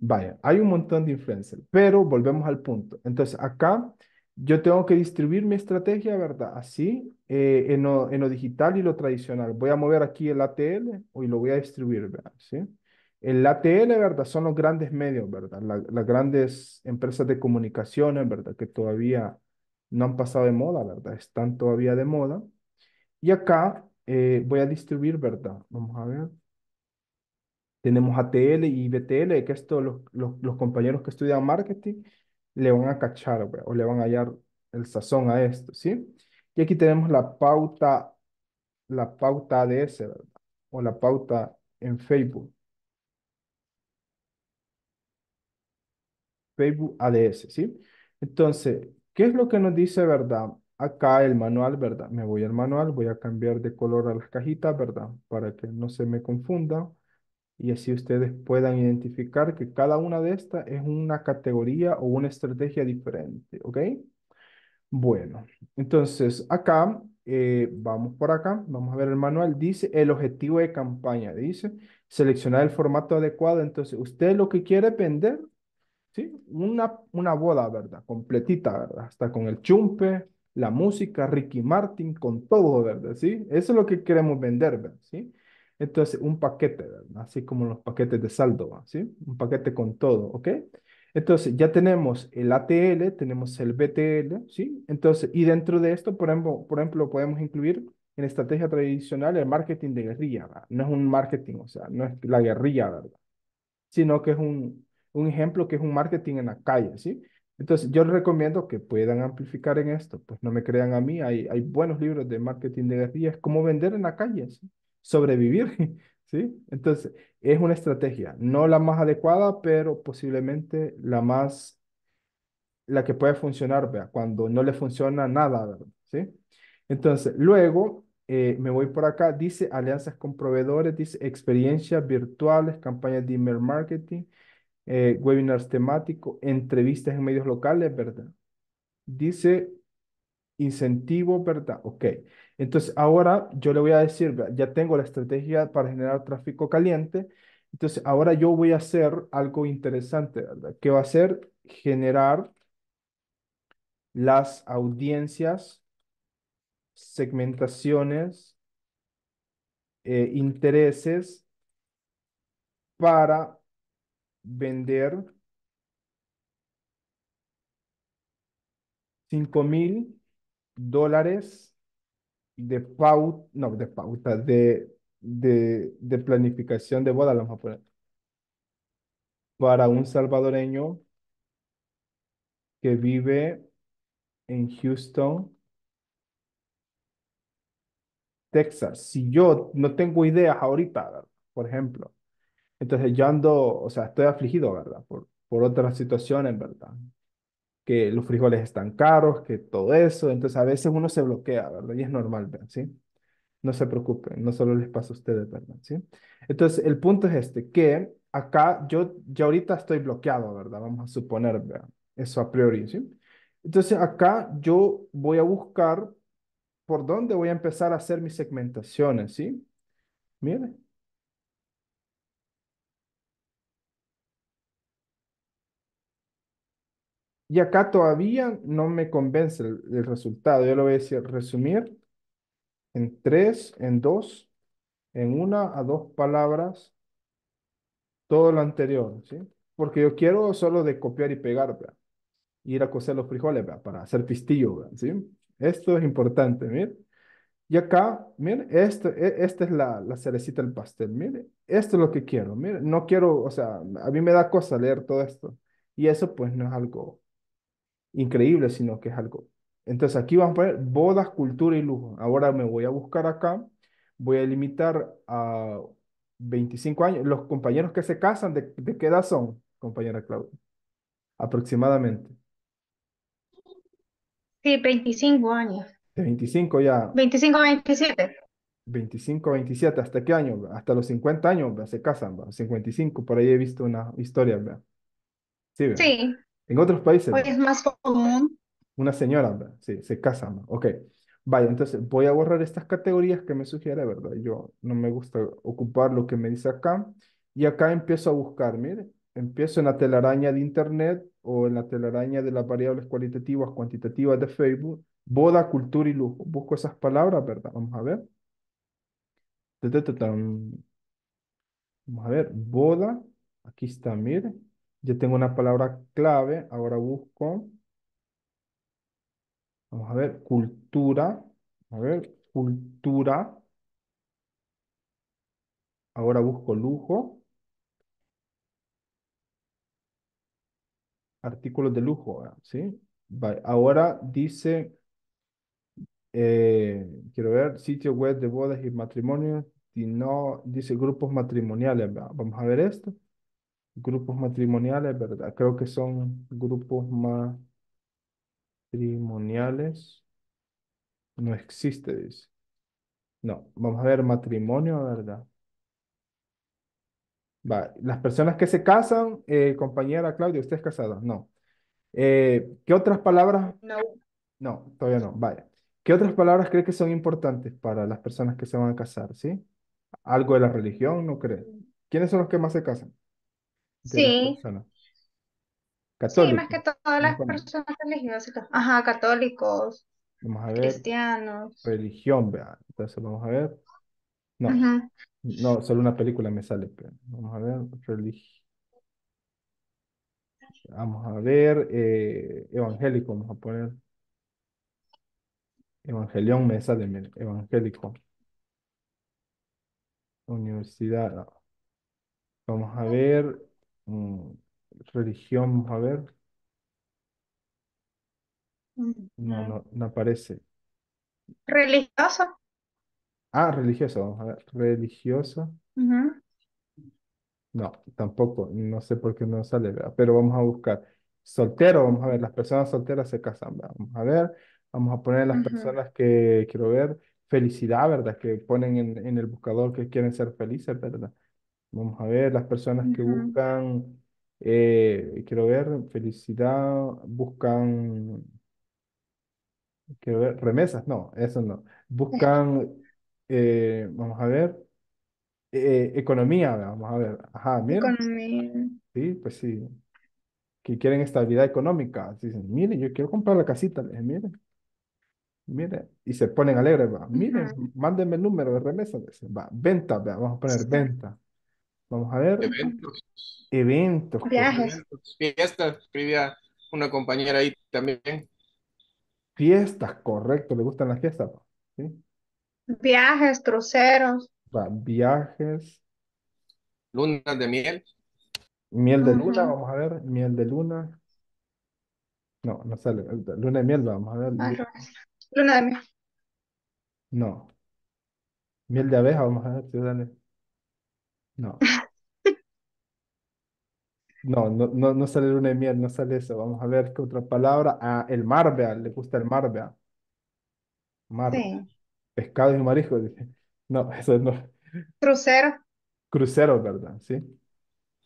vaya, hay un montón de influencers, pero volvemos al punto. Entonces, acá yo tengo que distribuir mi estrategia, ¿verdad? Así, eh, en, lo, digital y lo tradicional. Voy a mover aquí el ATL y lo voy a distribuir, ¿verdad? ¿Sí? El ATL, ¿verdad? Son los grandes medios, ¿verdad? las grandes empresas de comunicaciones, ¿verdad? Que todavía no han pasado de moda, ¿verdad? Están todavía de moda. Y acá eh, voy a distribuir, ¿verdad? Vamos a ver. Tenemos ATL y BTL, que esto los, compañeros que estudian marketing le van a cachar o le van a hallar el sazón a esto, ¿sí? Y aquí tenemos la pauta, la pauta ADS, ¿verdad? O la pauta en Facebook. Facebook ADS, ¿sí? Entonces, ¿qué es lo que nos dice, verdad? acá el manual, ¿verdad? Me voy al manual, voy a cambiar de color a las cajitas, ¿verdad? Para que no se me confunda y así ustedes puedan identificar que cada una de estas es una categoría o una estrategia diferente, ¿ok? Bueno, entonces acá, eh, vamos por acá, vamos a ver el manual, dice el objetivo de campaña, dice seleccionar el formato adecuado, entonces usted lo que quiere vender, ¿sí? Una, una boda, ¿verdad? Completita, ¿verdad? Hasta con el chumpe, la música, Ricky Martin, con todo, ¿verdad? ¿Sí? Eso es lo que queremos vender, ¿verdad? ¿Sí? Entonces, un paquete, ¿verdad? Así como los paquetes de saldo, ¿sí? Un paquete con todo, ¿ok? Entonces, ya tenemos el ATL, tenemos el BTL, ¿sí? Entonces, y dentro de esto, por ejemplo, por ejemplo podemos incluir en estrategia tradicional el marketing de guerrilla, ¿verdad? No es un marketing, o sea, no es la guerrilla, ¿verdad? Sino que es un, un ejemplo que es un marketing en la calle, ¿sí? Entonces, yo les recomiendo que puedan amplificar en esto. Pues no me crean a mí, hay, hay buenos libros de marketing de guerrillas, cómo vender en la calle, sobrevivir, *laughs* ¿sí? Entonces, es una estrategia, no la más adecuada, pero posiblemente la más, la que puede funcionar, vea, cuando no le funciona nada, ¿sí? Entonces, luego, eh, me voy por acá, dice alianzas con proveedores, dice experiencias virtuales, campañas de email marketing, eh, webinars temáticos, entrevistas en medios locales, ¿verdad? Dice incentivo, ¿verdad? Ok. Entonces, ahora yo le voy a decir, ya tengo la estrategia para generar tráfico caliente. Entonces, ahora yo voy a hacer algo interesante, ¿verdad? Que va a ser generar las audiencias, segmentaciones, eh, intereses para vender 5 mil dólares de pauta, no, de pauta, de, planificación de boda, vamos a poner, para un salvadoreño que vive en Houston, Texas. Si yo no tengo ideas ahorita, por ejemplo, entonces yo ando, o sea, estoy afligido, ¿verdad? Por, por otras situaciones, ¿verdad? Que los frijoles están caros, que todo eso. Entonces a veces uno se bloquea, ¿verdad? Y es normal, ¿verdad? ¿Sí? No se preocupen, no solo les pasa a ustedes, ¿verdad? ¿Sí? Entonces el punto es este, que acá yo ya ahorita estoy bloqueado, ¿verdad? Vamos a suponer, ¿verdad? Eso a priori, ¿sí? Entonces acá yo voy a buscar por dónde voy a empezar a hacer mis segmentaciones, ¿sí? Miren. Y acá todavía no me convence el, resultado. Yo lo voy a decir resumir en tres, en dos, en una a dos palabras todo lo anterior, ¿sí? Porque yo quiero solo de copiar y pegar, ¿verdad? ir a cocer los frijoles, Para hacer pistillo, ¿sí? Esto es importante, mire. Y acá, mire, este, e, esta es la, la cerecita del pastel, mire. Esto es lo que quiero, mire. No quiero, o sea, a mí me da cosa leer todo esto. Y eso pues no es algo increíble, sino que es algo. Entonces aquí vamos a poner bodas, cultura y lujo. Ahora me voy a buscar acá, voy a limitar a 25 años. Los compañeros que se casan, ¿de, qué edad son, compañera Claudia? Aproximadamente. Sí, 25 años. De 25 ya. 25, 27. 25, 27, ¿hasta qué año? Hasta los 50 años se casan, 55, por ahí he visto una historia. Sí, sí. En otros países. Hoy es más común. Una señora, sí, se casa. Ok. Vaya, entonces voy a borrar estas categorías que me sugiere, ¿verdad? Yo no me gusta ocupar lo que me dice acá. Y acá empiezo a buscar, mire, empiezo en la telaraña de Internet o en la telaraña de las variables cualitativas, cuantitativas de Facebook, boda, cultura y lujo. Busco esas palabras, ¿verdad? Vamos a ver. Vamos a ver, boda, aquí está, mire. Yo tengo una palabra clave, ahora busco. Vamos a ver, cultura. A ver, cultura. Ahora busco lujo. Artículos de lujo, ¿eh? ¿sí? Ahora dice, eh, quiero ver, sitio web de bodas y matrimonios. Y no, dice grupos matrimoniales. Vamos a ver esto. Grupos matrimoniales, ¿verdad? Creo que son grupos matrimoniales. No existe, dice. No, vamos a ver matrimonio, ¿verdad? Las personas que se casan, eh, compañera Claudia, ¿usted es casada? No. Eh, ¿qué otras palabras? No. No, todavía no, vaya. ¿Qué otras palabras cree que son importantes para las personas que se van a casar, sí? Algo de la religión, ¿no cree? Mm. ¿Quiénes son los que más se casan? sí. Sí, más que todas las personas religiosas. Ajá, católicos. Vamos a ver. Cristianos. Religión, vea. Entonces vamos a ver. No. No, solo una película me sale. vamos a ver. Vamos a ver. Eh, evangélico, vamos a poner. Evangelión me sale, evangélico. Universidad. Vamos a ver. Mm, religión, vamos a ver. No, mm, no, ah. no aparece. Religioso. Ah, religioso, a ver. Religioso. No, tampoco. No sé por qué no sale, Pero vamos a buscar. Soltero, vamos a ver. Las personas solteras se casan, Vamos a ver. Vamos a poner las personas que quiero ver. Felicidad, ¿verdad? Que ponen en el buscador que quieren ser felices, ¿verdad? Vamos a ver, las personas que buscan, eh, quiero ver, felicidad, buscan, quiero ver, remesas, no, eso no. Buscan, eh, vamos a ver, eh, economía, vamos a ver. Ajá, mira, sí, pues sí, que quieren estabilidad económica. Dicen, miren, yo quiero comprar la casita, miren, miren, y se ponen alegres, miren, mándenme el número de remesas, va, venta, vamos a poner venta. Vamos a ver. Eventos. Eventos. Pues. Viajes. Fiestas, escribía una compañera ahí también. Fiestas, correcto. ¿Le gustan las fiestas? Pues, ¿Sí? Viajes, troceros. viajes. Lunas de miel. Miel de luna, vamos a ver. Miel de luna. No, no sale. Luna de miel, vamos a ver. Ah, luna de miel. No. Miel de abeja, vamos a ver si sale. No. *laughs* No, no, no, sale luna de miel, no sale eso. Vamos a ver qué otra palabra. Ah, el mar, le gusta el mar, vea. Mar, Sí. ¿Pescado y marisco? No, *laughs* eso no. Crucero. Crucero, ¿verdad? Sí.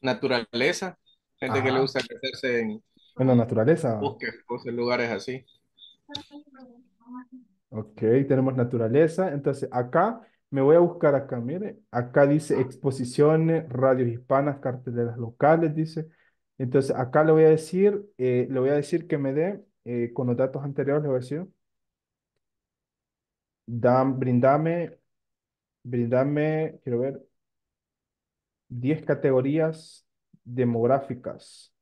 Naturaleza, gente que le gusta crecerse en En la naturaleza. busque lugares así. Ok, tenemos naturaleza. Entonces, acá me voy a buscar acá, mire. Acá dice ah. exposiciones, radios hispanas, carteleras locales, dice. Entonces, acá le voy a decir, eh, le voy a decir que me dé, eh, con los datos anteriores, le voy a decir, brindame, brindame, quiero ver, 10 categorías demográficas,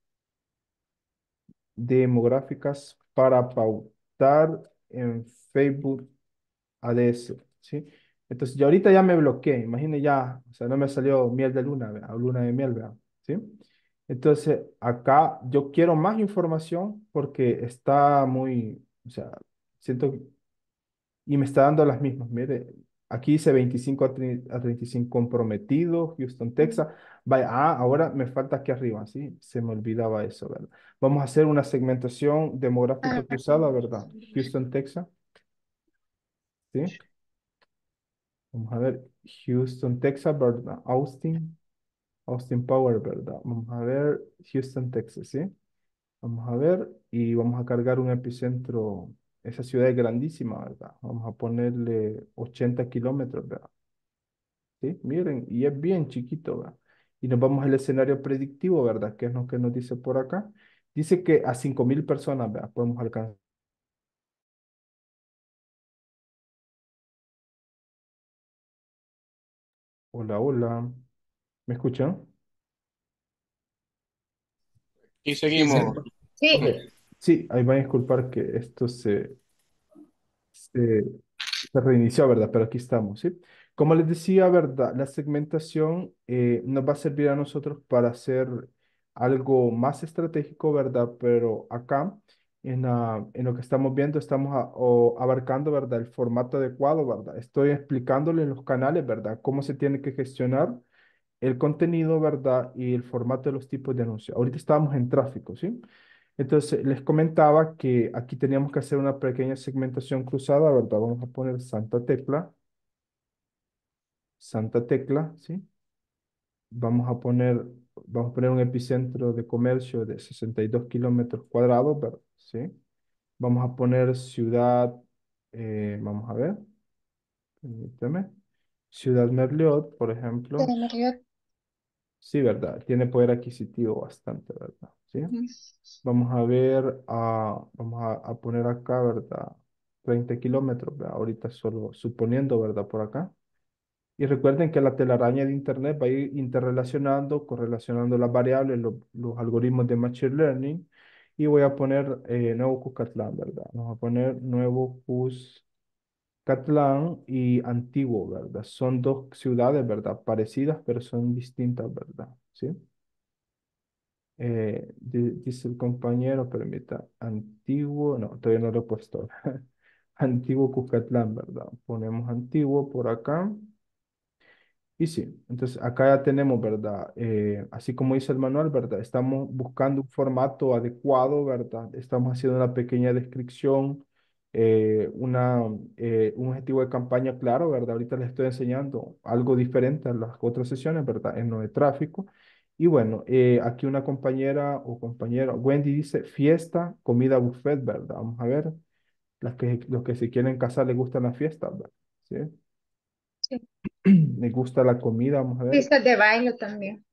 demográficas para pautar en Facebook ADS, ¿sí? Entonces, yo ahorita ya me bloqueé, Imagínense ya, o sea, no me salió miel de luna, a luna de miel, ¿verdad? ¿Sí? Entonces, acá yo quiero más información porque está muy, o sea, siento y me está dando las mismas. Mire, aquí dice 25 a, 35 comprometidos. Houston, Texas. Vaya, ah, ahora me falta aquí arriba, ¿sí? Se me olvidaba eso, ¿verdad? Vamos a hacer una segmentación demográfica ah, cruzada, ¿verdad? Houston, Texas. ¿Sí? Vamos a ver, Houston, Texas, ¿verdad? Austin, Austin Power, ¿verdad? Vamos a ver, Houston, Texas, ¿sí? Vamos a ver, y vamos a cargar un epicentro. Esa ciudad es grandísima, ¿verdad? Vamos a ponerle 80 kilómetros, ¿verdad? ¿Sí? Miren, y es bien chiquito, ¿verdad? Y nos vamos al escenario predictivo, ¿verdad? ¿Qué es lo que nos dice por acá. Dice que a 5.000 personas, ¿verdad? Podemos alcanzar Hola, hola. ¿Me escuchan? Y seguimos. Sí, Sí, ahí van a disculpar que esto se, se, reinició, ¿verdad? Pero aquí estamos, ¿sí? Como les decía, ¿verdad? La segmentación eh, nos va a servir a nosotros para hacer algo más estratégico, ¿verdad? Pero acá en, lo que estamos viendo, estamos abarcando, ¿verdad? El formato adecuado, ¿verdad? Estoy explicándole los canales, ¿verdad? Cómo se tiene que gestionar el contenido, ¿verdad? Y el formato de los tipos de anuncios. Ahorita estábamos en tráfico, ¿sí? Entonces, les comentaba que aquí teníamos que hacer una pequeña segmentación cruzada, ¿verdad? Vamos a poner Santa Tecla. Santa Tecla, ¿sí? Vamos a poner, vamos a poner un epicentro de comercio de 62 kilómetros cuadrados, ¿verdad? ¿sí? Vamos a poner ciudad, eh, vamos a ver, permíteme, ciudad Merliot, por ejemplo. Sí, ¿verdad? Tiene poder adquisitivo bastante, ¿verdad? ¿Sí? Vamos a ver, a, vamos a, poner acá, ¿verdad? 30 kilómetros, Ahorita solo suponiendo, ¿verdad? Por acá. Y recuerden que la telaraña de Internet va a ir interrelacionando, correlacionando las variables, los algoritmos de Machine Learning, y voy a poner eh, nuevo Cuscatlán, ¿verdad? Vamos a poner nuevo Cuscatlán y antiguo, ¿verdad? Son dos ciudades, ¿verdad? Parecidas, pero son distintas, ¿verdad? ¿Sí? Eh, dice el compañero, permita, antiguo, no, todavía no lo he puesto. *laughs* antiguo Cuscatlán, ¿verdad? Ponemos antiguo por acá. Y sí, entonces acá ya tenemos, ¿verdad? Eh, así como dice el manual, ¿verdad? Estamos buscando un formato adecuado, ¿verdad? Estamos haciendo una pequeña descripción, eh, una, eh, un objetivo de campaña claro, ¿verdad? Ahorita les estoy enseñando algo diferente a las otras sesiones, ¿verdad? En lo de tráfico. Y bueno, aquí una compañera o compañero, Wendy dice, fiesta, comida buffet, ¿verdad? Vamos a ver, las que, los que se quieren casar les gustan las fiestas, ¿verdad? ¿Sí? Sí. *clears throat* me gusta la comida, vamos a ver. Pistas de baile también.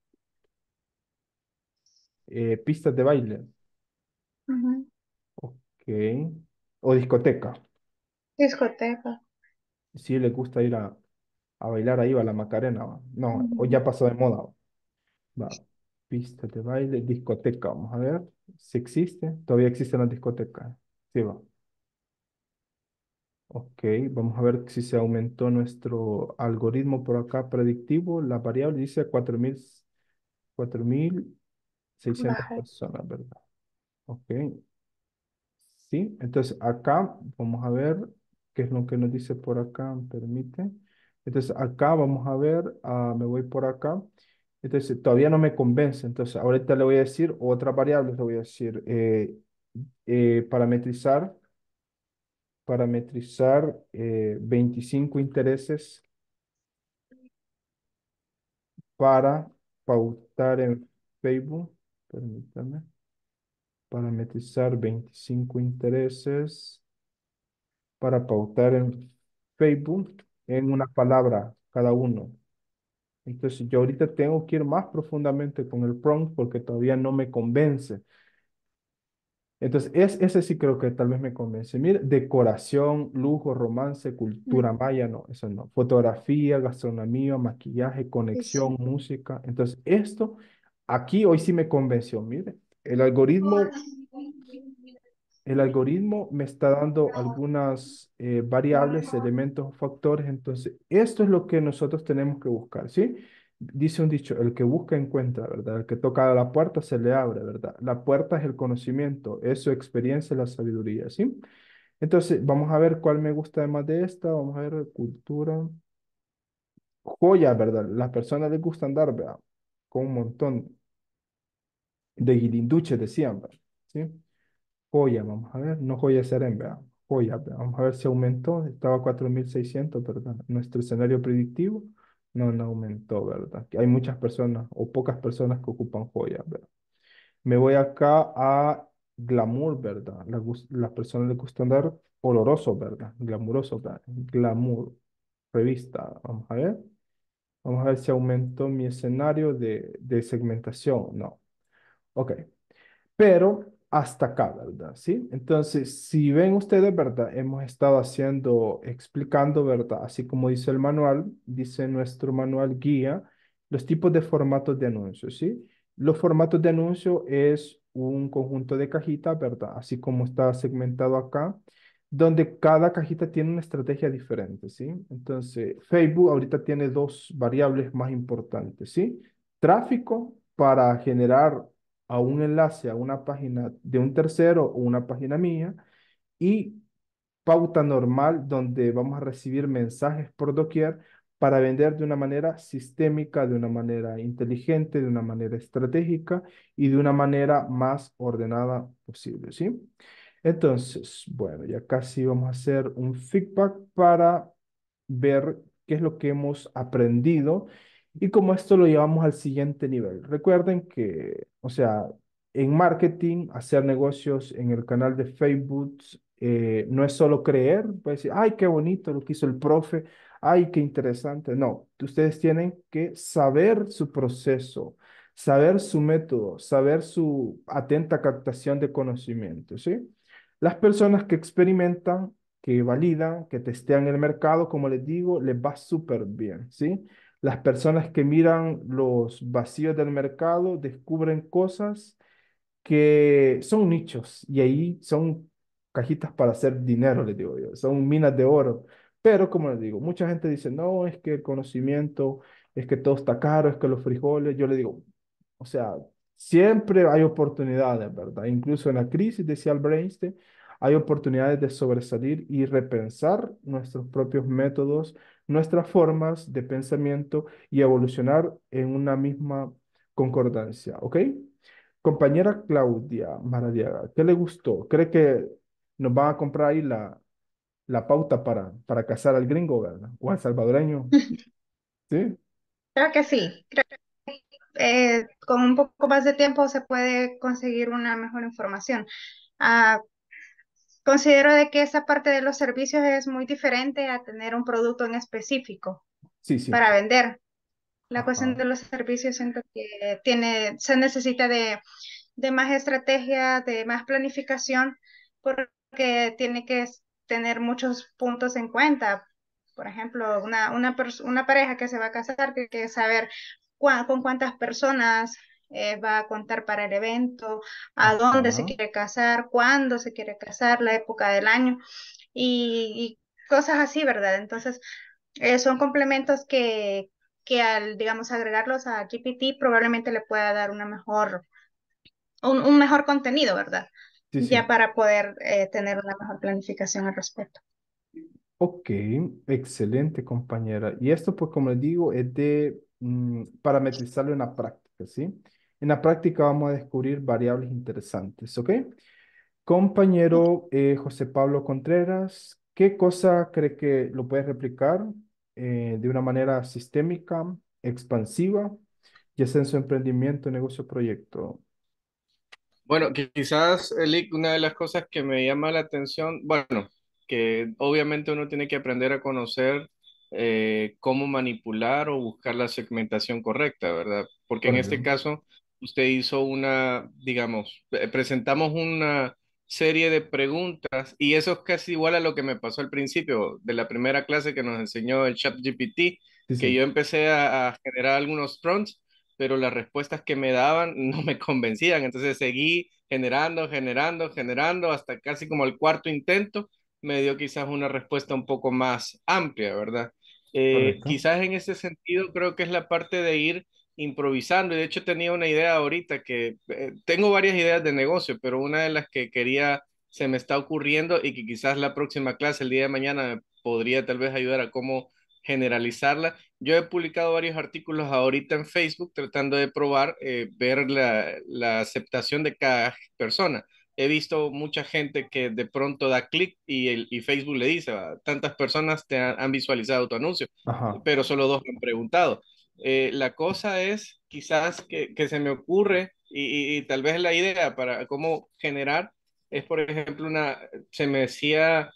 Eh, pistas de baile. Ok. O discoteca. Discoteca. Sí, le gusta ir a, bailar ahí, va la Macarena. No, o ya pasó de moda. Pistas de baile, discoteca, vamos a ver si existe. Todavía existen las discotecas. Sí, va. Ok, vamos a ver si se aumentó nuestro algoritmo por acá predictivo. La variable dice 4600 personas, ¿verdad? Ok. Sí, entonces acá vamos a ver qué es lo que nos dice por acá, permite. Entonces acá vamos a ver, ah, me voy por acá. Entonces todavía no me convence, entonces ahorita le voy a decir otra variable, le voy a decir eh, eh, parametrizar parametrizar 25 eh, intereses para pautar en Facebook. Permítame. Parametrizar 25 intereses para pautar en Facebook en una palabra cada uno. Entonces yo ahorita tengo que ir más profundamente con el prompt porque todavía no me convence. Entonces, es, ese sí creo que tal vez me convence. Mira, decoración, lujo, romance, mm. cultura maya, no, eso no. Fotografía, gastronomía, maquillaje, conexión, música. Entonces, esto aquí hoy sí me convenció. Mire, el algoritmo, el algoritmo me está dando algunas eh, variables, elementos, factores. Entonces, esto es lo que nosotros tenemos que buscar, ¿sí? dice un dicho, el que busca encuentra, ¿verdad? El que toca la puerta se le abre, ¿verdad? La puerta es el conocimiento, es su experiencia, la sabiduría, ¿sí? Entonces, vamos a ver cuál me gusta más de esta, vamos a ver cultura. Joya, ¿verdad? Las personas les gusta andar, ¿verdad? Con un montón de guilinduches, decían, ¿verdad? ¿Sí? Joya, vamos a ver, no joya serén, ¿verdad? Joya, Vamos a ver si aumentó, estaba 4.600, ¿verdad? Nuestro escenario predictivo. No, no aumentó, ¿verdad? Que hay muchas personas o pocas personas que ocupan joyas, ¿verdad? Me voy acá a glamour, ¿verdad? Las personas les gustan andar oloroso, ¿verdad? Glamuroso, ¿verdad? Glamour, revista. Vamos a ver. Vamos a ver si aumentó mi escenario de, de segmentación. No. Ok. Pero hasta acá, ¿verdad? ¿Sí? Entonces, si ven ustedes, ¿verdad? Hemos estado haciendo, explicando, ¿verdad? Así como dice el manual, dice nuestro manual guía, los tipos de formatos de anuncios, ¿sí? Los formatos de anuncio es un conjunto de cajitas, ¿verdad? Así como está segmentado acá, donde cada cajita tiene una estrategia diferente, ¿sí? Entonces, Facebook ahorita tiene dos variables más importantes, ¿sí? Tráfico para generar a un enlace a una página de un tercero o una página mía y pauta normal donde vamos a recibir mensajes por doquier para vender de una manera sistémica, de una manera inteligente, de una manera estratégica y de una manera más ordenada posible, ¿sí? Entonces, bueno, ya casi vamos a hacer un feedback para ver qué es lo que hemos aprendido y como esto lo llevamos al siguiente nivel. Recuerden que, o sea, en marketing, hacer negocios en el canal de Facebook, eh, no es solo creer, puede decir, ay, qué bonito lo que hizo el profe, ay, qué interesante. No, ustedes tienen que saber su proceso, saber su método, saber su atenta captación de conocimiento, ¿sí? Las personas que experimentan, que validan, que testean el mercado, como les digo, les va súper bien, ¿sí? Las personas que miran los vacíos del mercado descubren cosas que son nichos y ahí son cajitas para hacer dinero, les digo yo, son minas de oro. Pero como les digo, mucha gente dice, no, es que el conocimiento, es que todo está caro, es que los frijoles, yo le digo, o sea, siempre hay oportunidades, ¿verdad? Incluso en la crisis, decía Albert hay oportunidades de sobresalir y repensar nuestros propios métodos, nuestras formas de pensamiento y evolucionar en una misma concordancia, ¿ok? Compañera Claudia Maradiaga, ¿qué le gustó? ¿Cree que nos van a comprar ahí la, la pauta para, para casar al gringo, ¿verdad? O al salvadoreño. *laughs* ¿Sí? Creo que sí. Creo que eh, con un poco más de tiempo se puede conseguir una mejor información. Ah, considero de que esa parte de los servicios es muy diferente a tener un producto en específico para vender. La cuestión de los servicios siento que tiene, se necesita de, más estrategia, de más planificación, porque tiene que tener muchos puntos en cuenta. Por ejemplo, una, una pareja que se va a casar tiene que saber con cuántas personas eh, va a contar para el evento, a dónde se quiere casar, cuándo se quiere casar, la época del año y, cosas así, ¿verdad? Entonces, eh, son complementos que, que al, digamos, agregarlos a GPT probablemente le pueda dar una mejor, un, mejor contenido, ¿verdad? Ya para poder eh, tener una mejor planificación al respecto. Ok, excelente compañera. Y esto, pues como les digo, es de mm, parametrizarlo en la práctica, ¿sí? En la práctica vamos a descubrir variables interesantes, ¿ok? Compañero eh, José Pablo Contreras, ¿qué cosa cree que lo puedes replicar eh, de una manera sistémica, expansiva, y sea en su emprendimiento, negocio, proyecto? Bueno, quizás, Elick, eh, una de las cosas que me llama la atención, bueno, que obviamente uno tiene que aprender a conocer cómo manipular o buscar la segmentación correcta, ¿verdad? Porque en este caso usted hizo una, digamos, presentamos una serie de preguntas y eso es casi igual a lo que me pasó al principio de la primera clase que nos enseñó el chat GPT, que yo empecé a, generar algunos prompts, pero las respuestas que me daban *laughs* no me convencían, entonces seguí generando, generando, generando, hasta casi como el cuarto intento me dio quizás una respuesta un poco más amplia, ¿verdad? Eh, quizás en ese sentido creo que es la parte de ir improvisando. y De hecho, tenía una idea ahorita que eh, tengo varias ideas de negocio, pero una de las que quería se me está ocurriendo y que quizás la próxima clase, el día de mañana, podría tal vez ayudar a cómo generalizarla. Yo he publicado varios artículos ahorita en Facebook tratando de probar, eh, ver la, aceptación de cada persona he visto mucha gente que de pronto da clic y, Facebook le dice, ah, tantas personas te han, visualizado tu anuncio, pero solo dos han preguntado. Eh, la cosa es quizás que, se me ocurre y, tal vez la idea para cómo generar es, por ejemplo, una, se me decía,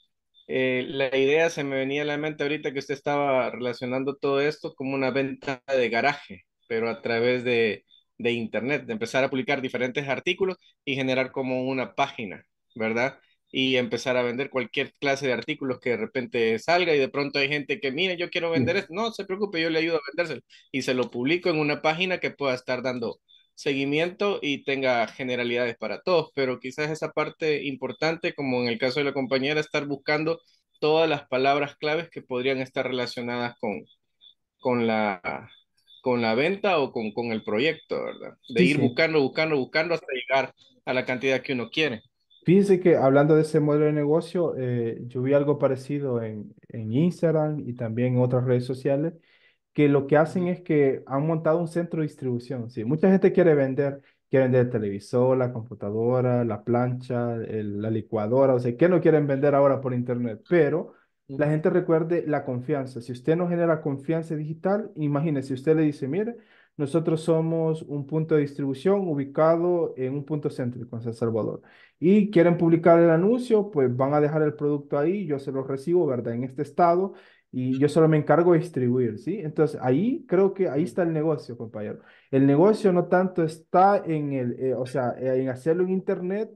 eh, la idea se me venía a la mente ahorita que usted estaba relacionando todo esto como una venta de garaje, pero a través de, de Internet, de empezar a publicar diferentes artículos y generar como una página, ¿verdad? y empezar a vender cualquier clase de artículos que de repente salga y de pronto hay gente que, mire, yo quiero vender esto, no se preocupe, yo le ayudo a vendérselo y se lo publico en una página que pueda estar dando seguimiento y tenga generalidades para todos, pero quizás esa parte importante, como en el caso de la compañera, estar buscando todas las palabras claves que podrían estar relacionadas con, con, la, con la venta o con, el proyecto, ¿verdad? De ir buscando, buscando, buscando hasta llegar a la cantidad que uno quiere. Fíjense que hablando de ese modelo de negocio, eh, yo vi algo parecido en, en Instagram y también en otras redes sociales, que lo que hacen es que han montado un centro de distribución. ¿sí? Mucha gente quiere vender, quiere vender el televisor, la computadora, la plancha, la licuadora, o sea, ¿qué no quieren vender ahora por internet? Pero la gente recuerde la confianza. Si usted no genera confianza digital, imagínese, usted le dice, mire, nosotros somos un punto de distribución ubicado en un punto céntrico en San Salvador. Y quieren publicar el anuncio, pues van a dejar el producto ahí, yo se lo recibo, ¿verdad? En este estado y yo solo me encargo de distribuir, ¿sí? Entonces ahí creo que ahí está el negocio, compañero. El negocio no tanto está en el, eh, o sea, eh, en hacerlo en internet,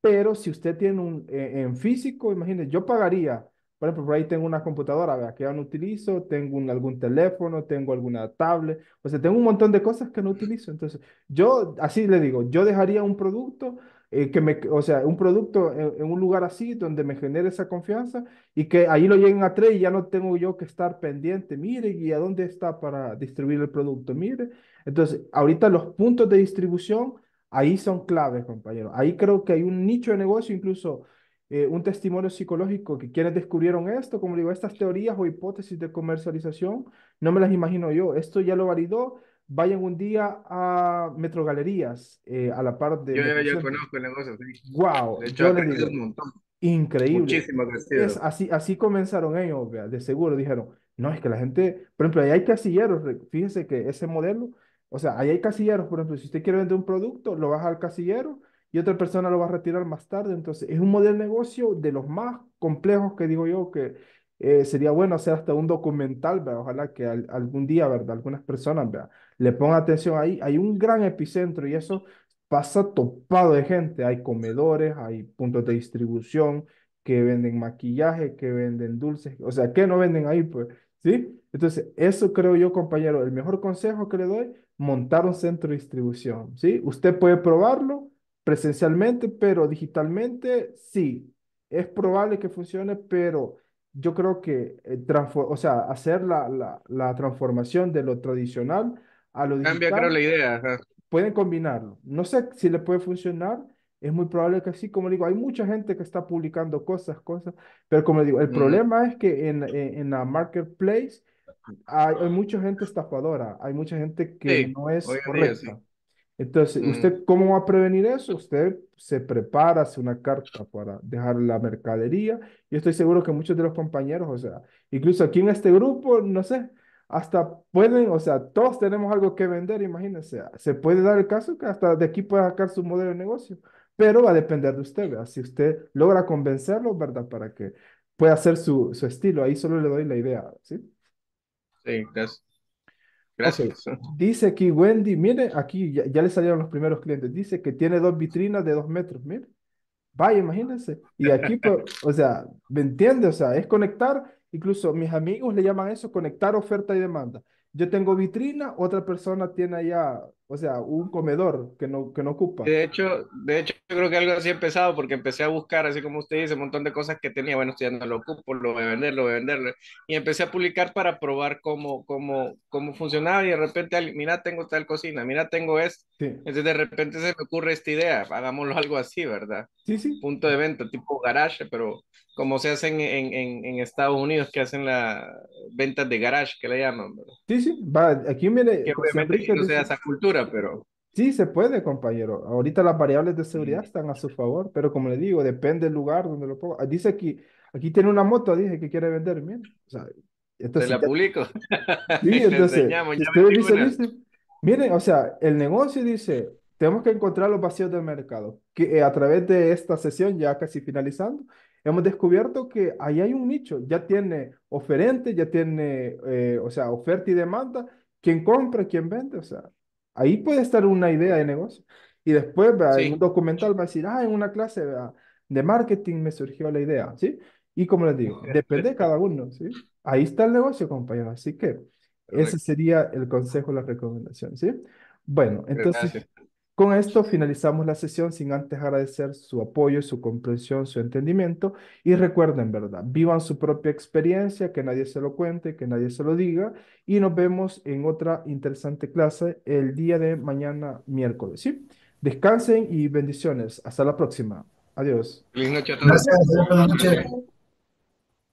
pero si usted tiene un eh, en físico, imagínese, yo pagaría por ejemplo, por ahí tengo una computadora, ¿verdad? Que ya no utilizo, tengo algún teléfono, tengo alguna tablet, o sea, tengo un montón de cosas que no utilizo. Entonces, yo, así le digo, yo dejaría un producto eh, que me, o sea, un producto en, un lugar así donde me genere esa confianza y que ahí lo lleguen a tres y ya no tengo yo que estar pendiente, mire, ¿y a dónde está para distribuir el producto? Mire. Entonces, ahorita los puntos de distribución ahí son claves, compañero. Ahí creo que hay un nicho de negocio incluso eh, un testimonio psicológico, que quienes descubrieron esto, como digo, estas teorías o hipótesis de comercialización, no me las imagino yo. Esto ya lo validó. Vayan un día a Metro Galerías, eh, a la parte. de... Yo, ya conozco el negocio. Sí. Wow, yo le un montón. increíble. Muchísimas gracias. así, así comenzaron ellos, de seguro dijeron, no, es que la gente, por ejemplo, ahí hay casilleros, fíjense que ese modelo, o sea, ahí hay casilleros, por ejemplo, si usted quiere vender un producto, lo baja al casillero y otra persona lo va a retirar más tarde. Entonces, es un modelo de negocio de los más complejos que digo yo que eh, sería bueno hacer hasta un documental, ¿verdad? ojalá que algún día, ¿verdad? Algunas personas ¿verdad? le pongan atención ahí. Hay un gran epicentro y eso pasa topado de gente. Hay comedores, hay puntos de distribución que venden maquillaje, que venden dulces, o sea, ¿qué no venden ahí? Pues, ¿sí? Entonces, eso creo yo, compañero, el mejor consejo que le doy, montar un centro de distribución, ¿sí? Usted puede probarlo, presencialmente, pero digitalmente sí, es probable que funcione, pero yo creo que, eh, o sea, hacer la, transformación de lo tradicional a lo digital. Cambia, creo, la idea. Pueden combinarlo. No sé si le puede funcionar. Es muy probable que sí, como digo, hay mucha gente que está publicando cosas, cosas, pero como digo, el problema es que en, en, la marketplace hay, mucha gente estafadora, hay mucha gente que no es correcta. Entonces, mm. ¿usted cómo va a prevenir eso? Usted se prepara, hace una carta para dejar la mercadería. Y estoy seguro que muchos de los compañeros, o sea, incluso aquí en este grupo, no sé, hasta pueden, o sea, todos tenemos algo que vender, imagínense. Se puede dar el caso que hasta de aquí pueda sacar su modelo de negocio, pero va a depender de usted, ¿verdad? Si usted logra convencerlo, ¿verdad? Para que pueda hacer su, su estilo. Ahí solo le doy la idea, ¿sí? Sí, gracias. Gracias. Dice aquí Wendy, mire, aquí ya, le salieron los primeros clientes. Dice que tiene dos vitrinas de dos metros, mire. Vaya, imagínense. Y aquí, *laughs* pues, o sea, ¿me entiende? O sea, es conectar. Incluso mis amigos le llaman eso conectar oferta y demanda. Yo tengo vitrina, otra persona tiene allá o sea, un comedor que no, que no ocupa. De hecho, de hecho, yo creo que algo así he empezado porque empecé a buscar, así como usted dice, un montón de cosas que tenía. Bueno, estoy ya no lo ocupo, lo voy a vender, lo voy a vender. Y empecé a publicar para probar cómo, cómo, cómo funcionaba y de repente, mira, tengo tal cocina, mira, tengo esto. Entonces de repente se me ocurre esta idea, hagámoslo algo así, ¿verdad? Sí, sí. Punto de venta, tipo garage, pero como se hacen en, en, en Estados Unidos, que hacen la ventas de garage, que le llaman, Sí, sí, aquí viene... Que obviamente no sea esa cultura pero... Sí, se puede, compañero. Ahorita las variables de seguridad están a su favor, pero como le digo, depende del lugar donde lo ponga. Ah, dice aquí, aquí tiene una moto, dije, que quiere vender, miren. O sea, Te la publico. *laughs* Sí, *laughs* entonces, miren, o sea, el negocio dice, tenemos que encontrar los vacíos del mercado, que eh, a través de esta sesión, ya casi finalizando, hemos descubierto que ahí hay un nicho, ya tiene oferente, ya tiene, eh, o sea, oferta y demanda, quien compra, quien vende, o sea, Ahí puede estar una idea de negocio. Y después, un documental va a decir, ah, en una clase de marketing me surgió la idea, ¿sí? Y como les digo, depende de cada uno, ¿sí? Ahí está el negocio, compañero. Así que ese sería el consejo, la recomendación, ¿sí? Bueno, entonces, con esto finalizamos la sesión sin antes agradecer su apoyo, su comprensión, su entendimiento y recuerden, ¿verdad? Vivan su propia experiencia, que nadie se lo cuente, que nadie se lo diga y nos vemos en otra interesante clase el día de mañana miércoles, ¿sí? Descansen y bendiciones. Hasta la próxima. Adiós.